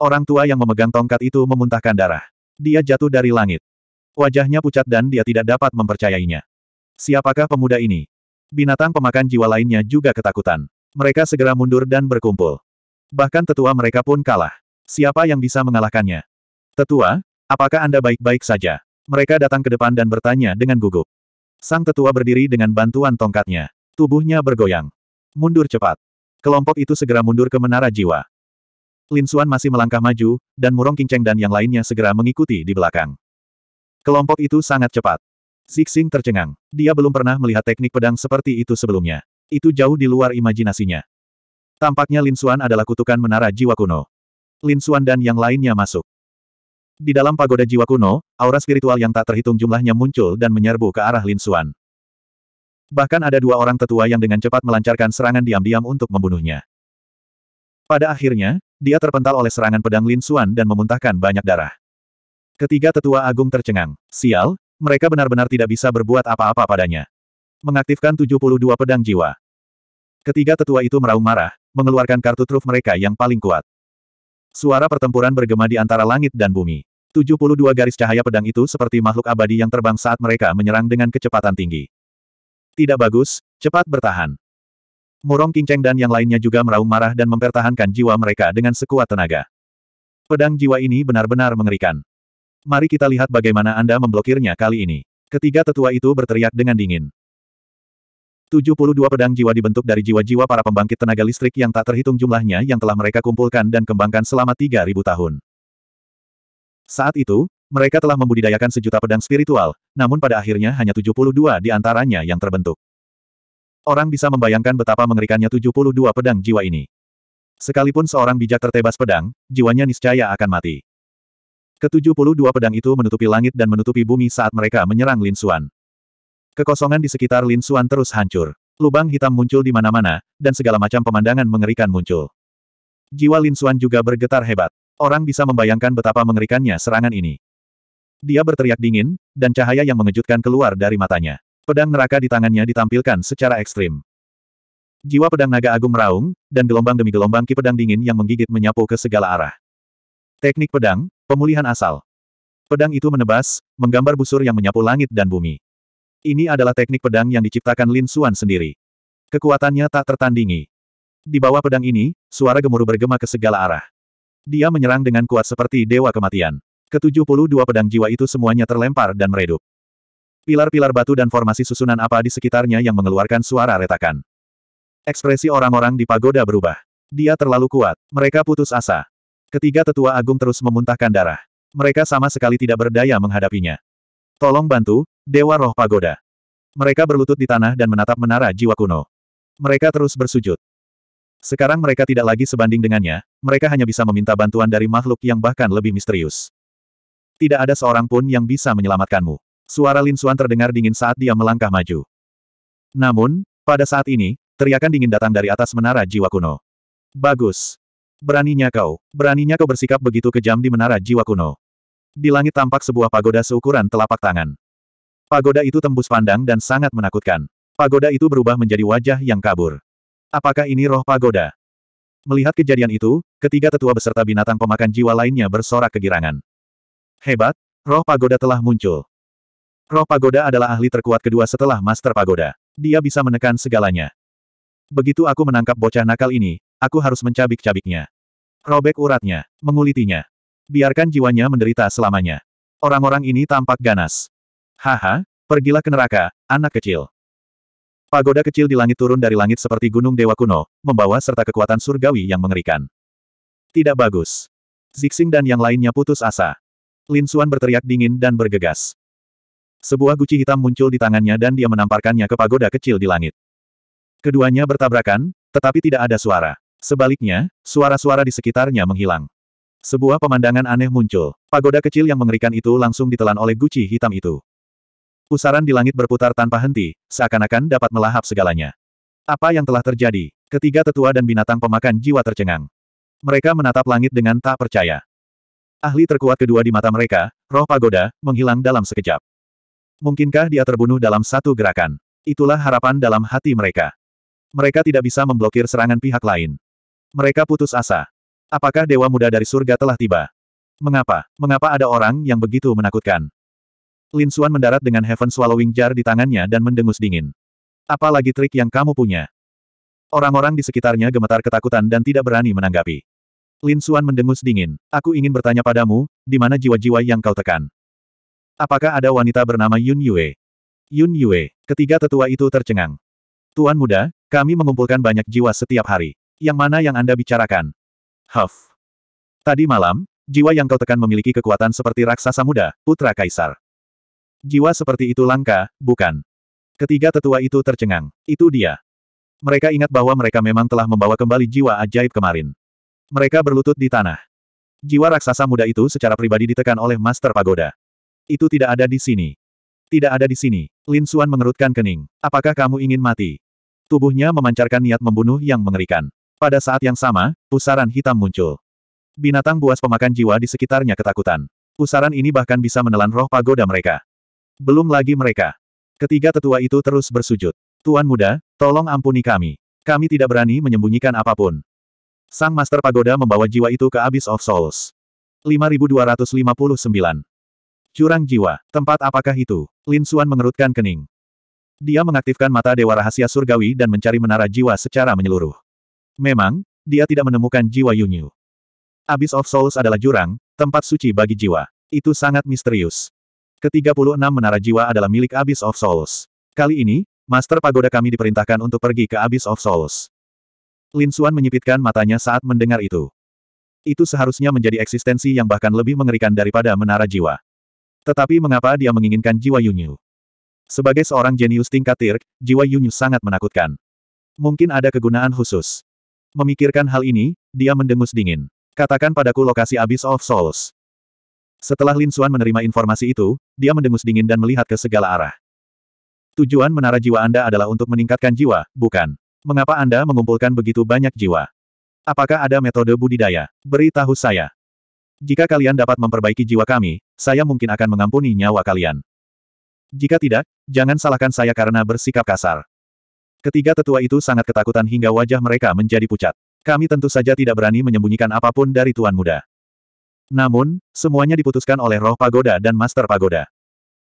A: Orang tua yang memegang tongkat itu memuntahkan darah. Dia jatuh dari langit. Wajahnya pucat dan dia tidak dapat mempercayainya. Siapakah pemuda ini? Binatang pemakan jiwa lainnya juga ketakutan. Mereka segera mundur dan berkumpul. Bahkan tetua mereka pun kalah. Siapa yang bisa mengalahkannya? Tetua, apakah Anda baik-baik saja? Mereka datang ke depan dan bertanya dengan gugup. Sang tetua berdiri dengan bantuan tongkatnya. Tubuhnya bergoyang. Mundur cepat. Kelompok itu segera mundur ke menara jiwa. Lin Xuan masih melangkah maju, dan Murong Kinceng dan yang lainnya segera mengikuti di belakang. Kelompok itu sangat cepat. Sixing tercengang. Dia belum pernah melihat teknik pedang seperti itu sebelumnya. Itu jauh di luar imajinasinya. Tampaknya Lin Xuan adalah kutukan menara jiwa kuno. Lin Xuan dan yang lainnya masuk. Di dalam pagoda jiwa kuno, aura spiritual yang tak terhitung jumlahnya muncul dan menyerbu ke arah Lin Xuan. Bahkan ada dua orang tetua yang dengan cepat melancarkan serangan diam-diam untuk membunuhnya. Pada akhirnya, dia terpental oleh serangan pedang Lin Xuan dan memuntahkan banyak darah. Ketiga tetua agung tercengang. Sial, mereka benar-benar tidak bisa berbuat apa-apa padanya. Mengaktifkan 72 pedang jiwa. Ketiga tetua itu meraung marah, mengeluarkan kartu truf mereka yang paling kuat. Suara pertempuran bergema di antara langit dan bumi. 72 garis cahaya pedang itu seperti makhluk abadi yang terbang saat mereka menyerang dengan kecepatan tinggi. Tidak bagus, cepat bertahan. Murong Kinceng dan yang lainnya juga meraung marah dan mempertahankan jiwa mereka dengan sekuat tenaga. Pedang jiwa ini benar-benar mengerikan. Mari kita lihat bagaimana Anda memblokirnya kali ini. Ketiga tetua itu berteriak dengan dingin. 72 pedang jiwa dibentuk dari jiwa-jiwa para pembangkit tenaga listrik yang tak terhitung jumlahnya yang telah mereka kumpulkan dan kembangkan selama 3.000 tahun. Saat itu, mereka telah membudidayakan sejuta pedang spiritual, namun pada akhirnya hanya 72 di antaranya yang terbentuk. Orang bisa membayangkan betapa mengerikannya 72 pedang jiwa ini. Sekalipun seorang bijak tertebas pedang, jiwanya niscaya akan mati. Ketujuh puluh dua pedang itu menutupi langit dan menutupi bumi saat mereka menyerang Lin Xuan. Kekosongan di sekitar Lin Suan terus hancur. Lubang hitam muncul di mana-mana, dan segala macam pemandangan mengerikan muncul. Jiwa Lin Suan juga bergetar hebat. Orang bisa membayangkan betapa mengerikannya serangan ini. Dia berteriak dingin, dan cahaya yang mengejutkan keluar dari matanya. Pedang neraka di tangannya ditampilkan secara ekstrim. Jiwa pedang naga agung meraung, dan gelombang demi gelombang ki pedang dingin yang menggigit menyapu ke segala arah. Teknik pedang, pemulihan asal. Pedang itu menebas, menggambar busur yang menyapu langit dan bumi. Ini adalah teknik pedang yang diciptakan Lin Xuan sendiri. Kekuatannya tak tertandingi. Di bawah pedang ini, suara gemuruh bergema ke segala arah. Dia menyerang dengan kuat seperti dewa kematian. Ketujuh puluh dua pedang jiwa itu semuanya terlempar dan meredup. Pilar-pilar batu dan formasi susunan apa di sekitarnya yang mengeluarkan suara retakan. Ekspresi orang-orang di pagoda berubah. Dia terlalu kuat, mereka putus asa. Ketiga tetua agung terus memuntahkan darah. Mereka sama sekali tidak berdaya menghadapinya. Tolong bantu, Dewa Roh Pagoda. Mereka berlutut di tanah dan menatap menara jiwa kuno. Mereka terus bersujud. Sekarang mereka tidak lagi sebanding dengannya, mereka hanya bisa meminta bantuan dari makhluk yang bahkan lebih misterius. Tidak ada seorang pun yang bisa menyelamatkanmu. Suara Lin Suan terdengar dingin saat dia melangkah maju. Namun, pada saat ini, teriakan dingin datang dari atas menara jiwa kuno. Bagus. Beraninya kau, beraninya kau bersikap begitu kejam di menara jiwa kuno. Di langit tampak sebuah pagoda seukuran telapak tangan. Pagoda itu tembus pandang dan sangat menakutkan. Pagoda itu berubah menjadi wajah yang kabur. Apakah ini roh pagoda? Melihat kejadian itu, ketiga tetua beserta binatang pemakan jiwa lainnya bersorak kegirangan. Hebat, roh pagoda telah muncul. Roh pagoda adalah ahli terkuat kedua setelah Master Pagoda. Dia bisa menekan segalanya. Begitu aku menangkap bocah nakal ini, aku harus mencabik-cabiknya. Robek uratnya, mengulitinya. Biarkan jiwanya menderita selamanya. Orang-orang ini tampak ganas. Haha, pergilah ke neraka, anak kecil. Pagoda kecil di langit turun dari langit seperti gunung dewa kuno, membawa serta kekuatan surgawi yang mengerikan. Tidak bagus. Zixing dan yang lainnya putus asa. Lin Xuan berteriak dingin dan bergegas. Sebuah guci hitam muncul di tangannya dan dia menamparkannya ke pagoda kecil di langit. Keduanya bertabrakan, tetapi tidak ada suara. Sebaliknya, suara-suara di sekitarnya menghilang. Sebuah pemandangan aneh muncul. Pagoda kecil yang mengerikan itu langsung ditelan oleh guci hitam itu. Pusaran di langit berputar tanpa henti, seakan-akan dapat melahap segalanya. Apa yang telah terjadi? Ketiga tetua dan binatang pemakan jiwa tercengang. Mereka menatap langit dengan tak percaya. Ahli terkuat kedua di mata mereka, roh pagoda, menghilang dalam sekejap. Mungkinkah dia terbunuh dalam satu gerakan? Itulah harapan dalam hati mereka. Mereka tidak bisa memblokir serangan pihak lain. Mereka putus asa. Apakah Dewa Muda dari surga telah tiba? Mengapa? Mengapa ada orang yang begitu menakutkan? Lin Suan mendarat dengan Heaven Swallowing Jar di tangannya dan mendengus dingin. Apalagi trik yang kamu punya. Orang-orang di sekitarnya gemetar ketakutan dan tidak berani menanggapi. Lin Suan mendengus dingin. Aku ingin bertanya padamu, di mana jiwa-jiwa yang kau tekan? Apakah ada wanita bernama Yun Yue? Yun Yue, ketiga tetua itu tercengang. Tuan muda, kami mengumpulkan banyak jiwa setiap hari. Yang mana yang Anda bicarakan? Huff. Tadi malam, jiwa yang kau tekan memiliki kekuatan seperti raksasa muda, putra kaisar. Jiwa seperti itu langka, bukan? Ketiga tetua itu tercengang. Itu dia. Mereka ingat bahwa mereka memang telah membawa kembali jiwa ajaib kemarin. Mereka berlutut di tanah. Jiwa raksasa muda itu secara pribadi ditekan oleh Master Pagoda. Itu tidak ada di sini. Tidak ada di sini. Lin Suan mengerutkan kening. Apakah kamu ingin mati? Tubuhnya memancarkan niat membunuh yang mengerikan. Pada saat yang sama, pusaran hitam muncul. Binatang buas pemakan jiwa di sekitarnya ketakutan. Pusaran ini bahkan bisa menelan roh pagoda mereka. Belum lagi mereka. Ketiga tetua itu terus bersujud. Tuan muda, tolong ampuni kami. Kami tidak berani menyembunyikan apapun. Sang Master Pagoda membawa jiwa itu ke Abyss of Souls. 5259. Curang jiwa, tempat apakah itu? Lin Xuan mengerutkan kening. Dia mengaktifkan mata Dewa Rahasia Surgawi dan mencari menara jiwa secara menyeluruh. Memang, dia tidak menemukan jiwa Yunyu. Abyss of Souls adalah jurang, tempat suci bagi jiwa. Itu sangat misterius ke-36 Menara Jiwa adalah milik Abyss of Souls. Kali ini, Master Pagoda kami diperintahkan untuk pergi ke Abyss of Souls. Lin Xuan menyipitkan matanya saat mendengar itu. Itu seharusnya menjadi eksistensi yang bahkan lebih mengerikan daripada Menara Jiwa. Tetapi mengapa dia menginginkan Jiwa Yunyu? Sebagai seorang jenius tingkat Tirk, Jiwa Yunyu sangat menakutkan. Mungkin ada kegunaan khusus. Memikirkan hal ini, dia mendengus dingin. Katakan padaku lokasi Abyss of Souls. Setelah Lin Xuan menerima informasi itu, dia mendengus dingin dan melihat ke segala arah. Tujuan menara jiwa Anda adalah untuk meningkatkan jiwa, bukan? Mengapa Anda mengumpulkan begitu banyak jiwa? Apakah ada metode budidaya? Beritahu saya. Jika kalian dapat memperbaiki jiwa kami, saya mungkin akan mengampuni nyawa kalian. Jika tidak, jangan salahkan saya karena bersikap kasar. Ketiga tetua itu sangat ketakutan hingga wajah mereka menjadi pucat. Kami tentu saja tidak berani menyembunyikan apapun dari Tuan Muda. Namun, semuanya diputuskan oleh roh pagoda dan master pagoda.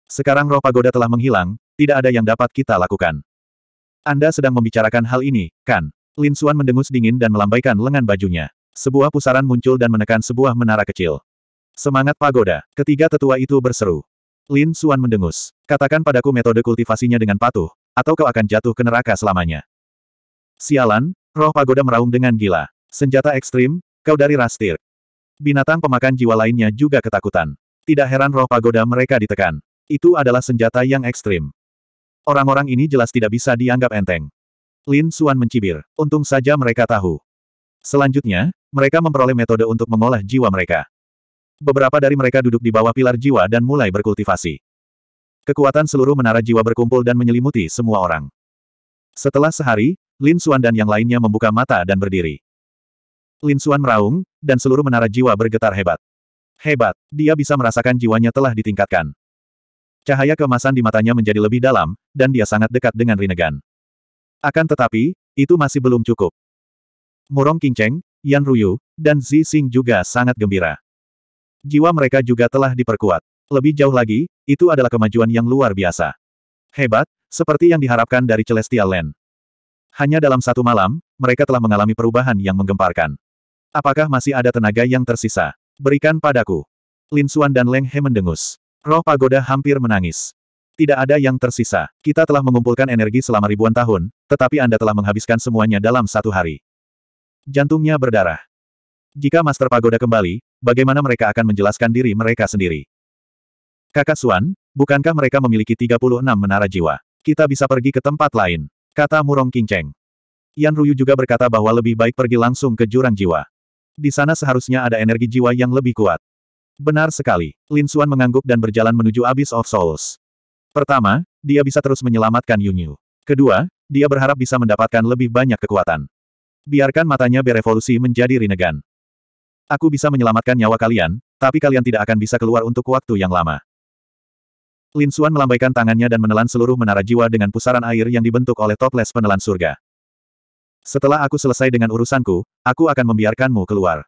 A: Sekarang roh pagoda telah menghilang, tidak ada yang dapat kita lakukan. Anda sedang membicarakan hal ini, kan? Lin Suan mendengus dingin dan melambaikan lengan bajunya. Sebuah pusaran muncul dan menekan sebuah menara kecil. Semangat pagoda, ketiga tetua itu berseru. Lin Suan mendengus. Katakan padaku metode kultivasinya dengan patuh, atau kau akan jatuh ke neraka selamanya. Sialan, roh pagoda meraung dengan gila. Senjata ekstrim, kau dari rastir. Binatang pemakan jiwa lainnya juga ketakutan. Tidak heran roh pagoda mereka ditekan. Itu adalah senjata yang ekstrim. Orang-orang ini jelas tidak bisa dianggap enteng. Lin Suan mencibir. Untung saja mereka tahu. Selanjutnya, mereka memperoleh metode untuk mengolah jiwa mereka. Beberapa dari mereka duduk di bawah pilar jiwa dan mulai berkultivasi. Kekuatan seluruh menara jiwa berkumpul dan menyelimuti semua orang. Setelah sehari, Lin Suan dan yang lainnya membuka mata dan berdiri. Lin Suan meraung, dan seluruh menara jiwa bergetar hebat. Hebat, dia bisa merasakan jiwanya telah ditingkatkan. Cahaya kemasan di matanya menjadi lebih dalam, dan dia sangat dekat dengan Rinnegan. Akan tetapi, itu masih belum cukup. Murong Qingcheng, Yan Ruyu, dan Zi Xing juga sangat gembira. Jiwa mereka juga telah diperkuat. Lebih jauh lagi, itu adalah kemajuan yang luar biasa. Hebat, seperti yang diharapkan dari Celestial Land. Hanya dalam satu malam, mereka telah mengalami perubahan yang menggemparkan. Apakah masih ada tenaga yang tersisa? Berikan padaku. Lin Xuan dan Leng He mendengus. Roh pagoda hampir menangis. Tidak ada yang tersisa. Kita telah mengumpulkan energi selama ribuan tahun, tetapi Anda telah menghabiskan semuanya dalam satu hari. Jantungnya berdarah. Jika Master Pagoda kembali, bagaimana mereka akan menjelaskan diri mereka sendiri? Kakak Suan, bukankah mereka memiliki 36 menara jiwa? Kita bisa pergi ke tempat lain, kata Murong Kinceng. Yan Ruyu juga berkata bahwa lebih baik pergi langsung ke jurang jiwa. Di sana seharusnya ada energi jiwa yang lebih kuat. Benar sekali. Lin Suan mengangguk dan berjalan menuju Abyss of Souls. Pertama, dia bisa terus menyelamatkan Yunyu. Kedua, dia berharap bisa mendapatkan lebih banyak kekuatan. Biarkan matanya berevolusi menjadi Rinnegan. Aku bisa menyelamatkan nyawa kalian, tapi kalian tidak akan bisa keluar untuk waktu yang lama. Lin Suan melambaikan tangannya dan menelan seluruh menara jiwa dengan pusaran air yang dibentuk oleh toples penelan surga. Setelah aku selesai dengan urusanku, aku akan membiarkanmu keluar.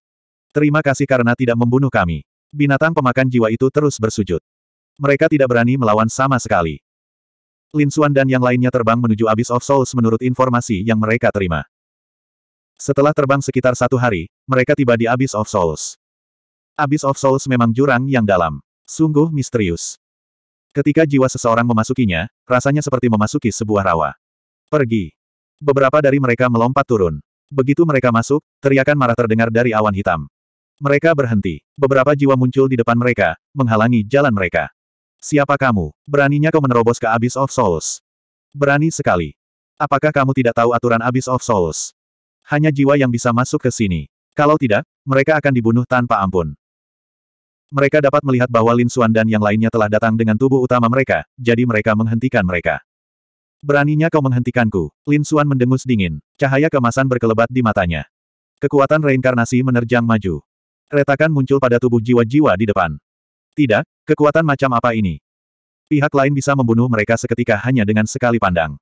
A: Terima kasih karena tidak membunuh kami. Binatang pemakan jiwa itu terus bersujud. Mereka tidak berani melawan sama sekali. Lin Xuan dan yang lainnya terbang menuju Abyss of Souls menurut informasi yang mereka terima. Setelah terbang sekitar satu hari, mereka tiba di Abyss of Souls. Abyss of Souls memang jurang yang dalam. Sungguh misterius. Ketika jiwa seseorang memasukinya, rasanya seperti memasuki sebuah rawa. Pergi. Beberapa dari mereka melompat turun. Begitu mereka masuk, teriakan marah terdengar dari awan hitam. Mereka berhenti. Beberapa jiwa muncul di depan mereka, menghalangi jalan mereka. Siapa kamu? Beraninya kau menerobos ke Abyss of Souls. Berani sekali. Apakah kamu tidak tahu aturan Abyss of Souls? Hanya jiwa yang bisa masuk ke sini. Kalau tidak, mereka akan dibunuh tanpa ampun. Mereka dapat melihat bahwa Lin Xuan dan yang lainnya telah datang dengan tubuh utama mereka, jadi mereka menghentikan mereka. Beraninya kau menghentikanku, Lin Suan mendengus dingin. Cahaya kemasan berkelebat di matanya. Kekuatan reinkarnasi menerjang maju. Retakan muncul pada tubuh jiwa-jiwa di depan. Tidak, kekuatan macam apa ini? Pihak lain bisa membunuh mereka seketika hanya dengan sekali pandang.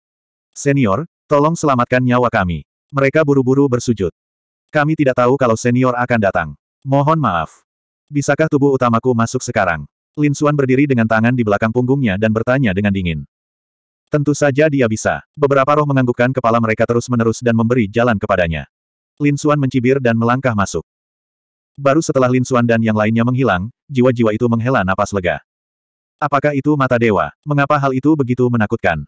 A: Senior, tolong selamatkan nyawa kami. Mereka buru-buru bersujud. Kami tidak tahu kalau senior akan datang. Mohon maaf. Bisakah tubuh utamaku masuk sekarang? Lin Suan berdiri dengan tangan di belakang punggungnya dan bertanya dengan dingin. Tentu saja dia bisa. Beberapa roh menganggukkan kepala mereka terus-menerus dan memberi jalan kepadanya. Lin Xuan mencibir dan melangkah masuk. Baru setelah Lin Xuan dan yang lainnya menghilang, jiwa-jiwa itu menghela napas lega. Apakah itu mata dewa? Mengapa hal itu begitu menakutkan?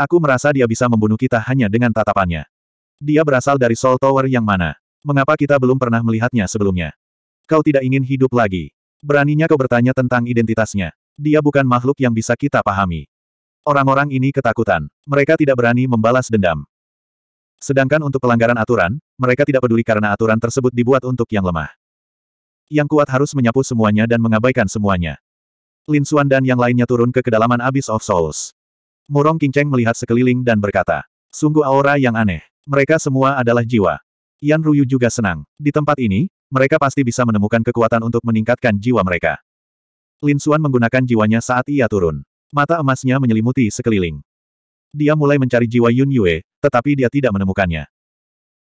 A: Aku merasa dia bisa membunuh kita hanya dengan tatapannya. Dia berasal dari Soul Tower yang mana? Mengapa kita belum pernah melihatnya sebelumnya? Kau tidak ingin hidup lagi. Beraninya kau bertanya tentang identitasnya. Dia bukan makhluk yang bisa kita pahami. Orang-orang ini ketakutan. Mereka tidak berani membalas dendam. Sedangkan untuk pelanggaran aturan, mereka tidak peduli karena aturan tersebut dibuat untuk yang lemah. Yang kuat harus menyapu semuanya dan mengabaikan semuanya. Lin Xuan dan yang lainnya turun ke kedalaman Abyss of Souls. Murong Qingcheng melihat sekeliling dan berkata, Sungguh aura yang aneh. Mereka semua adalah jiwa. Yan Ruyu juga senang. Di tempat ini, mereka pasti bisa menemukan kekuatan untuk meningkatkan jiwa mereka. Lin Xuan menggunakan jiwanya saat ia turun. Mata emasnya menyelimuti sekeliling. Dia mulai mencari jiwa Yun Yue, tetapi dia tidak menemukannya.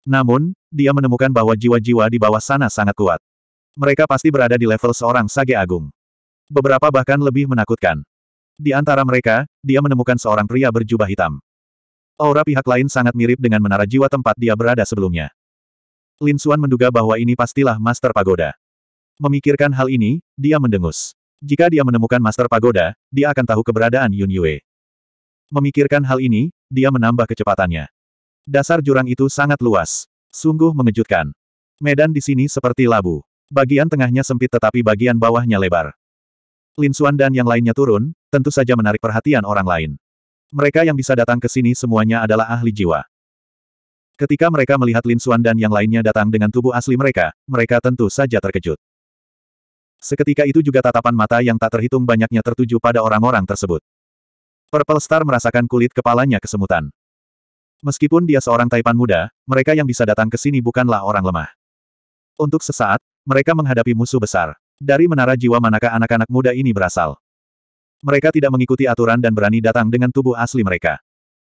A: Namun, dia menemukan bahwa jiwa-jiwa di bawah sana sangat kuat. Mereka pasti berada di level seorang sage agung. Beberapa bahkan lebih menakutkan. Di antara mereka, dia menemukan seorang pria berjubah hitam. Aura pihak lain sangat mirip dengan menara jiwa tempat dia berada sebelumnya. Lin Xuan menduga bahwa ini pastilah Master Pagoda. Memikirkan hal ini, dia mendengus. Jika dia menemukan Master Pagoda, dia akan tahu keberadaan Yun Yue. Memikirkan hal ini, dia menambah kecepatannya. Dasar jurang itu sangat luas. Sungguh mengejutkan. Medan di sini seperti labu. Bagian tengahnya sempit tetapi bagian bawahnya lebar. Lin Xuan dan yang lainnya turun, tentu saja menarik perhatian orang lain. Mereka yang bisa datang ke sini semuanya adalah ahli jiwa. Ketika mereka melihat Lin Xuan dan yang lainnya datang dengan tubuh asli mereka, mereka tentu saja terkejut. Seketika itu juga tatapan mata yang tak terhitung banyaknya tertuju pada orang-orang tersebut. Purple Star merasakan kulit kepalanya kesemutan. Meskipun dia seorang Taipan muda, mereka yang bisa datang ke sini bukanlah orang lemah. Untuk sesaat, mereka menghadapi musuh besar. Dari menara jiwa manakah anak-anak muda ini berasal? Mereka tidak mengikuti aturan dan berani datang dengan tubuh asli mereka.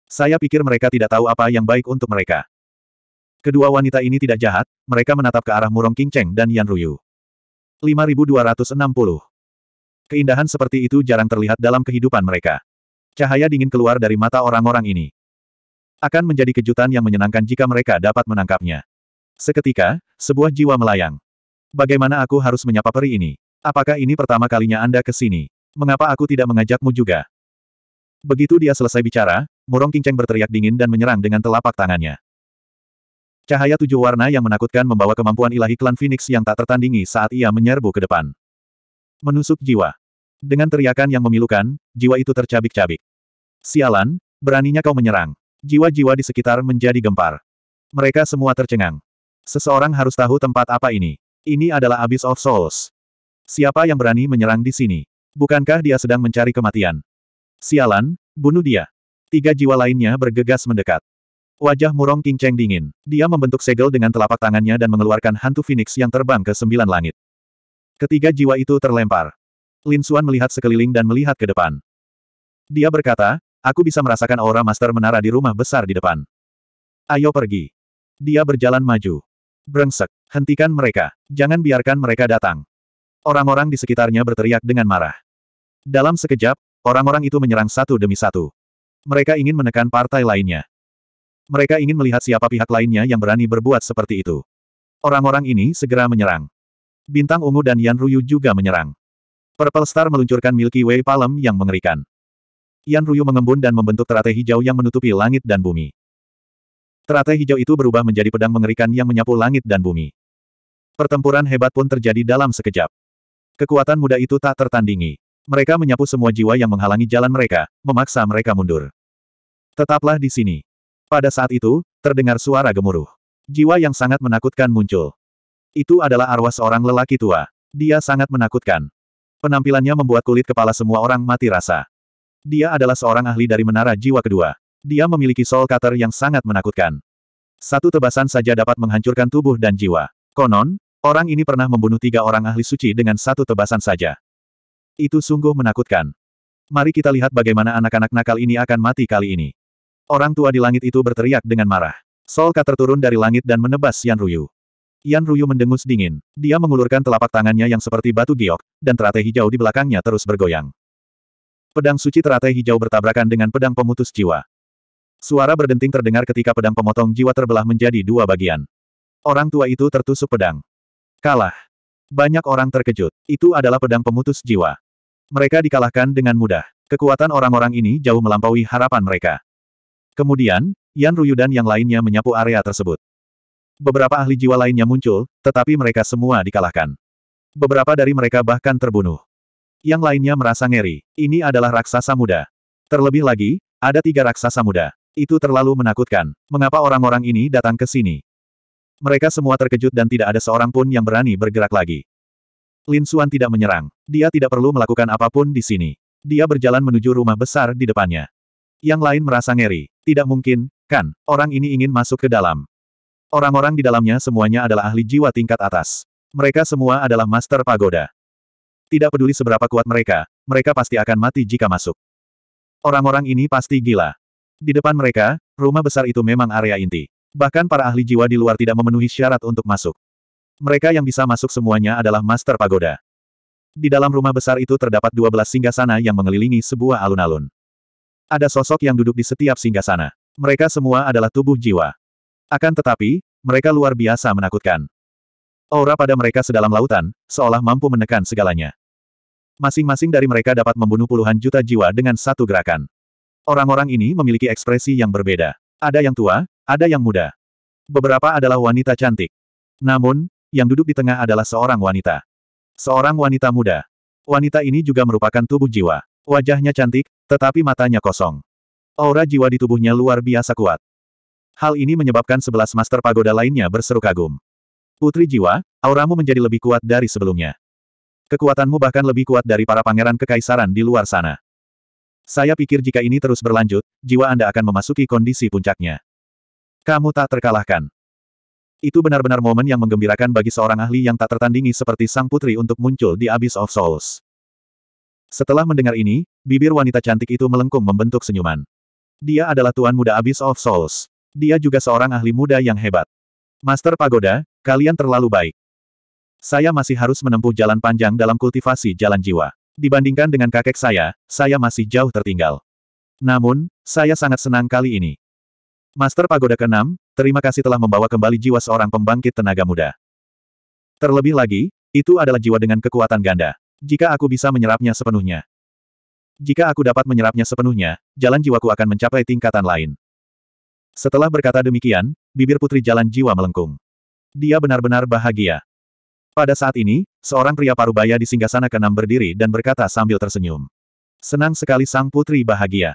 A: Saya pikir mereka tidak tahu apa yang baik untuk mereka. Kedua wanita ini tidak jahat, mereka menatap ke arah Murong King Cheng dan Yan Ruyu. 5260. Keindahan seperti itu jarang terlihat dalam kehidupan mereka. Cahaya dingin keluar dari mata orang-orang ini. Akan menjadi kejutan yang menyenangkan jika mereka dapat menangkapnya. Seketika, sebuah jiwa melayang. Bagaimana aku harus menyapa peri ini? Apakah ini pertama kalinya Anda ke sini? Mengapa aku tidak mengajakmu juga? Begitu dia selesai bicara, Murong Kinceng berteriak dingin dan menyerang dengan telapak tangannya. Cahaya tujuh warna yang menakutkan membawa kemampuan ilahi klan Phoenix yang tak tertandingi saat ia menyerbu ke depan. Menusuk jiwa. Dengan teriakan yang memilukan, jiwa itu tercabik-cabik. Sialan, beraninya kau menyerang. Jiwa-jiwa di sekitar menjadi gempar. Mereka semua tercengang. Seseorang harus tahu tempat apa ini. Ini adalah Abyss of Souls. Siapa yang berani menyerang di sini? Bukankah dia sedang mencari kematian? Sialan, bunuh dia. Tiga jiwa lainnya bergegas mendekat. Wajah murong King Cheng dingin. Dia membentuk segel dengan telapak tangannya dan mengeluarkan hantu Phoenix yang terbang ke sembilan langit. Ketiga jiwa itu terlempar. Lin Xuan melihat sekeliling dan melihat ke depan. Dia berkata, aku bisa merasakan aura master menara di rumah besar di depan. Ayo pergi. Dia berjalan maju. Brengsek, hentikan mereka. Jangan biarkan mereka datang. Orang-orang di sekitarnya berteriak dengan marah. Dalam sekejap, orang-orang itu menyerang satu demi satu. Mereka ingin menekan partai lainnya. Mereka ingin melihat siapa pihak lainnya yang berani berbuat seperti itu. Orang-orang ini segera menyerang. Bintang Ungu dan Yan Ruyu juga menyerang. Purple Star meluncurkan Milky Way Palem yang mengerikan. Yan Ruyu mengembun dan membentuk teratai hijau yang menutupi langit dan bumi. Teratai hijau itu berubah menjadi pedang mengerikan yang menyapu langit dan bumi. Pertempuran hebat pun terjadi dalam sekejap. Kekuatan muda itu tak tertandingi. Mereka menyapu semua jiwa yang menghalangi jalan mereka, memaksa mereka mundur. Tetaplah di sini. Pada saat itu, terdengar suara gemuruh. Jiwa yang sangat menakutkan muncul. Itu adalah arwah seorang lelaki tua. Dia sangat menakutkan. Penampilannya membuat kulit kepala semua orang mati rasa. Dia adalah seorang ahli dari menara jiwa kedua. Dia memiliki soul cutter yang sangat menakutkan. Satu tebasan saja dapat menghancurkan tubuh dan jiwa. Konon, orang ini pernah membunuh tiga orang ahli suci dengan satu tebasan saja. Itu sungguh menakutkan. Mari kita lihat bagaimana anak-anak nakal ini akan mati kali ini. Orang tua di langit itu berteriak dengan marah. Sol Ka terturun dari langit dan menebas Yan Ruyu. Yan Ruyu mendengus dingin. Dia mengulurkan telapak tangannya yang seperti batu giok, dan teratai hijau di belakangnya terus bergoyang. Pedang suci teratai hijau bertabrakan dengan pedang pemutus jiwa. Suara berdenting terdengar ketika pedang pemotong jiwa terbelah menjadi dua bagian. Orang tua itu tertusuk pedang. Kalah. Banyak orang terkejut. Itu adalah pedang pemutus jiwa. Mereka dikalahkan dengan mudah. Kekuatan orang-orang ini jauh melampaui harapan mereka. Kemudian, Yan Ruyu dan yang lainnya menyapu area tersebut. Beberapa ahli jiwa lainnya muncul, tetapi mereka semua dikalahkan. Beberapa dari mereka bahkan terbunuh. Yang lainnya merasa ngeri. Ini adalah raksasa muda. Terlebih lagi, ada tiga raksasa muda. Itu terlalu menakutkan. Mengapa orang-orang ini datang ke sini? Mereka semua terkejut dan tidak ada seorang pun yang berani bergerak lagi. Lin Suan tidak menyerang. Dia tidak perlu melakukan apapun di sini. Dia berjalan menuju rumah besar di depannya. Yang lain merasa ngeri. Tidak mungkin, kan, orang ini ingin masuk ke dalam. Orang-orang di dalamnya semuanya adalah ahli jiwa tingkat atas. Mereka semua adalah master pagoda. Tidak peduli seberapa kuat mereka, mereka pasti akan mati jika masuk. Orang-orang ini pasti gila. Di depan mereka, rumah besar itu memang area inti. Bahkan para ahli jiwa di luar tidak memenuhi syarat untuk masuk. Mereka yang bisa masuk semuanya adalah master pagoda. Di dalam rumah besar itu terdapat 12 singgasana yang mengelilingi sebuah alun-alun. Ada sosok yang duduk di setiap singgah sana. Mereka semua adalah tubuh jiwa. Akan tetapi, mereka luar biasa menakutkan. Aura pada mereka sedalam lautan, seolah mampu menekan segalanya. Masing-masing dari mereka dapat membunuh puluhan juta jiwa dengan satu gerakan. Orang-orang ini memiliki ekspresi yang berbeda. Ada yang tua, ada yang muda. Beberapa adalah wanita cantik. Namun, yang duduk di tengah adalah seorang wanita. Seorang wanita muda. Wanita ini juga merupakan tubuh jiwa. Wajahnya cantik, tetapi matanya kosong. Aura jiwa di tubuhnya luar biasa kuat. Hal ini menyebabkan sebelas master pagoda lainnya berseru kagum. Putri jiwa, auramu menjadi lebih kuat dari sebelumnya. Kekuatanmu bahkan lebih kuat dari para pangeran kekaisaran di luar sana. Saya pikir jika ini terus berlanjut, jiwa Anda akan memasuki kondisi puncaknya. Kamu tak terkalahkan. Itu benar-benar momen yang menggembirakan bagi seorang ahli yang tak tertandingi seperti sang putri untuk muncul di Abyss of Souls. Setelah mendengar ini, Bibir wanita cantik itu melengkung membentuk senyuman. Dia adalah tuan muda Abyss of Souls. Dia juga seorang ahli muda yang hebat. Master Pagoda, kalian terlalu baik. Saya masih harus menempuh jalan panjang dalam kultivasi jalan jiwa. Dibandingkan dengan kakek saya, saya masih jauh tertinggal. Namun, saya sangat senang kali ini. Master Pagoda ke terima kasih telah membawa kembali jiwa seorang pembangkit tenaga muda. Terlebih lagi, itu adalah jiwa dengan kekuatan ganda. Jika aku bisa menyerapnya sepenuhnya, jika aku dapat menyerapnya sepenuhnya, jalan jiwaku akan mencapai tingkatan lain. Setelah berkata demikian, bibir putri jalan jiwa melengkung. Dia benar-benar bahagia. Pada saat ini, seorang pria parubaya di singgasana keenam berdiri dan berkata sambil tersenyum. Senang sekali sang putri bahagia.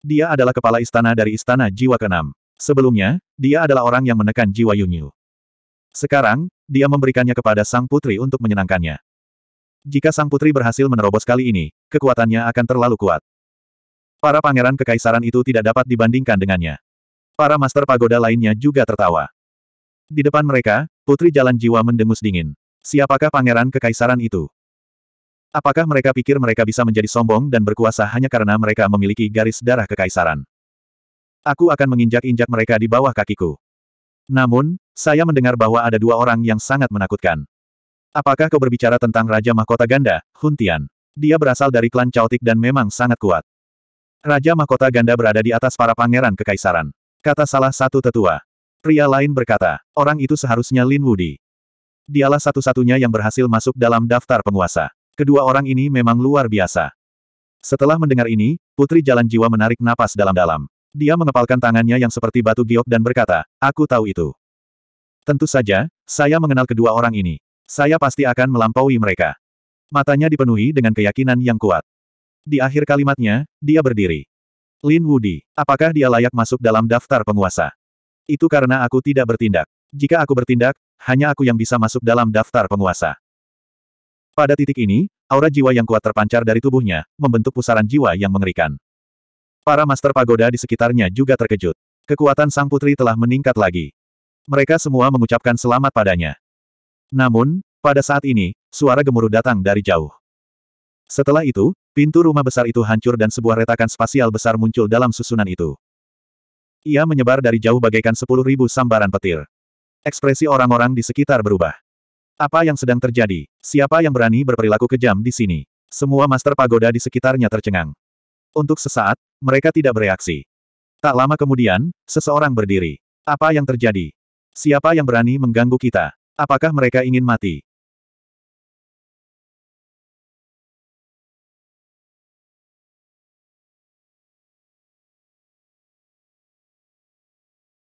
A: Dia adalah kepala istana dari istana jiwa keenam. Sebelumnya, dia adalah orang yang menekan jiwa Yunyu. Sekarang, dia memberikannya kepada sang putri untuk menyenangkannya. Jika sang putri berhasil menerobos kali ini, kekuatannya akan terlalu kuat. Para pangeran kekaisaran itu tidak dapat dibandingkan dengannya. Para master pagoda lainnya juga tertawa. Di depan mereka, putri jalan jiwa mendengus dingin. Siapakah pangeran kekaisaran itu? Apakah mereka pikir mereka bisa menjadi sombong dan berkuasa hanya karena mereka memiliki garis darah kekaisaran? Aku akan menginjak-injak mereka di bawah kakiku. Namun, saya mendengar bahwa ada dua orang yang sangat menakutkan. Apakah kau berbicara tentang Raja Mahkota Ganda, Hun Tian? Dia berasal dari klan Cautik dan memang sangat kuat. Raja Mahkota Ganda berada di atas para pangeran kekaisaran. Kata salah satu tetua. Pria lain berkata, orang itu seharusnya Lin Wudi. Dialah satu-satunya yang berhasil masuk dalam daftar penguasa. Kedua orang ini memang luar biasa. Setelah mendengar ini, Putri Jalan Jiwa menarik napas dalam-dalam. Dia mengepalkan tangannya yang seperti batu giok dan berkata, aku tahu itu. Tentu saja, saya mengenal kedua orang ini. Saya pasti akan melampaui mereka. Matanya dipenuhi dengan keyakinan yang kuat. Di akhir kalimatnya, dia berdiri. Lin Wudi, apakah dia layak masuk dalam daftar penguasa? Itu karena aku tidak bertindak. Jika aku bertindak, hanya aku yang bisa masuk dalam daftar penguasa. Pada titik ini, aura jiwa yang kuat terpancar dari tubuhnya, membentuk pusaran jiwa yang mengerikan. Para master pagoda di sekitarnya juga terkejut. Kekuatan sang putri telah meningkat lagi. Mereka semua mengucapkan selamat padanya. Namun, pada saat ini, suara gemuruh datang dari jauh. Setelah itu, pintu rumah besar itu hancur dan sebuah retakan spasial besar muncul dalam susunan itu. Ia menyebar dari jauh bagaikan sepuluh ribu sambaran petir. Ekspresi orang-orang di sekitar berubah. Apa yang sedang terjadi? Siapa yang berani berperilaku kejam di sini? Semua master pagoda di sekitarnya tercengang. Untuk sesaat, mereka tidak bereaksi. Tak lama kemudian, seseorang berdiri. Apa yang terjadi? Siapa yang berani mengganggu kita? Apakah mereka ingin mati?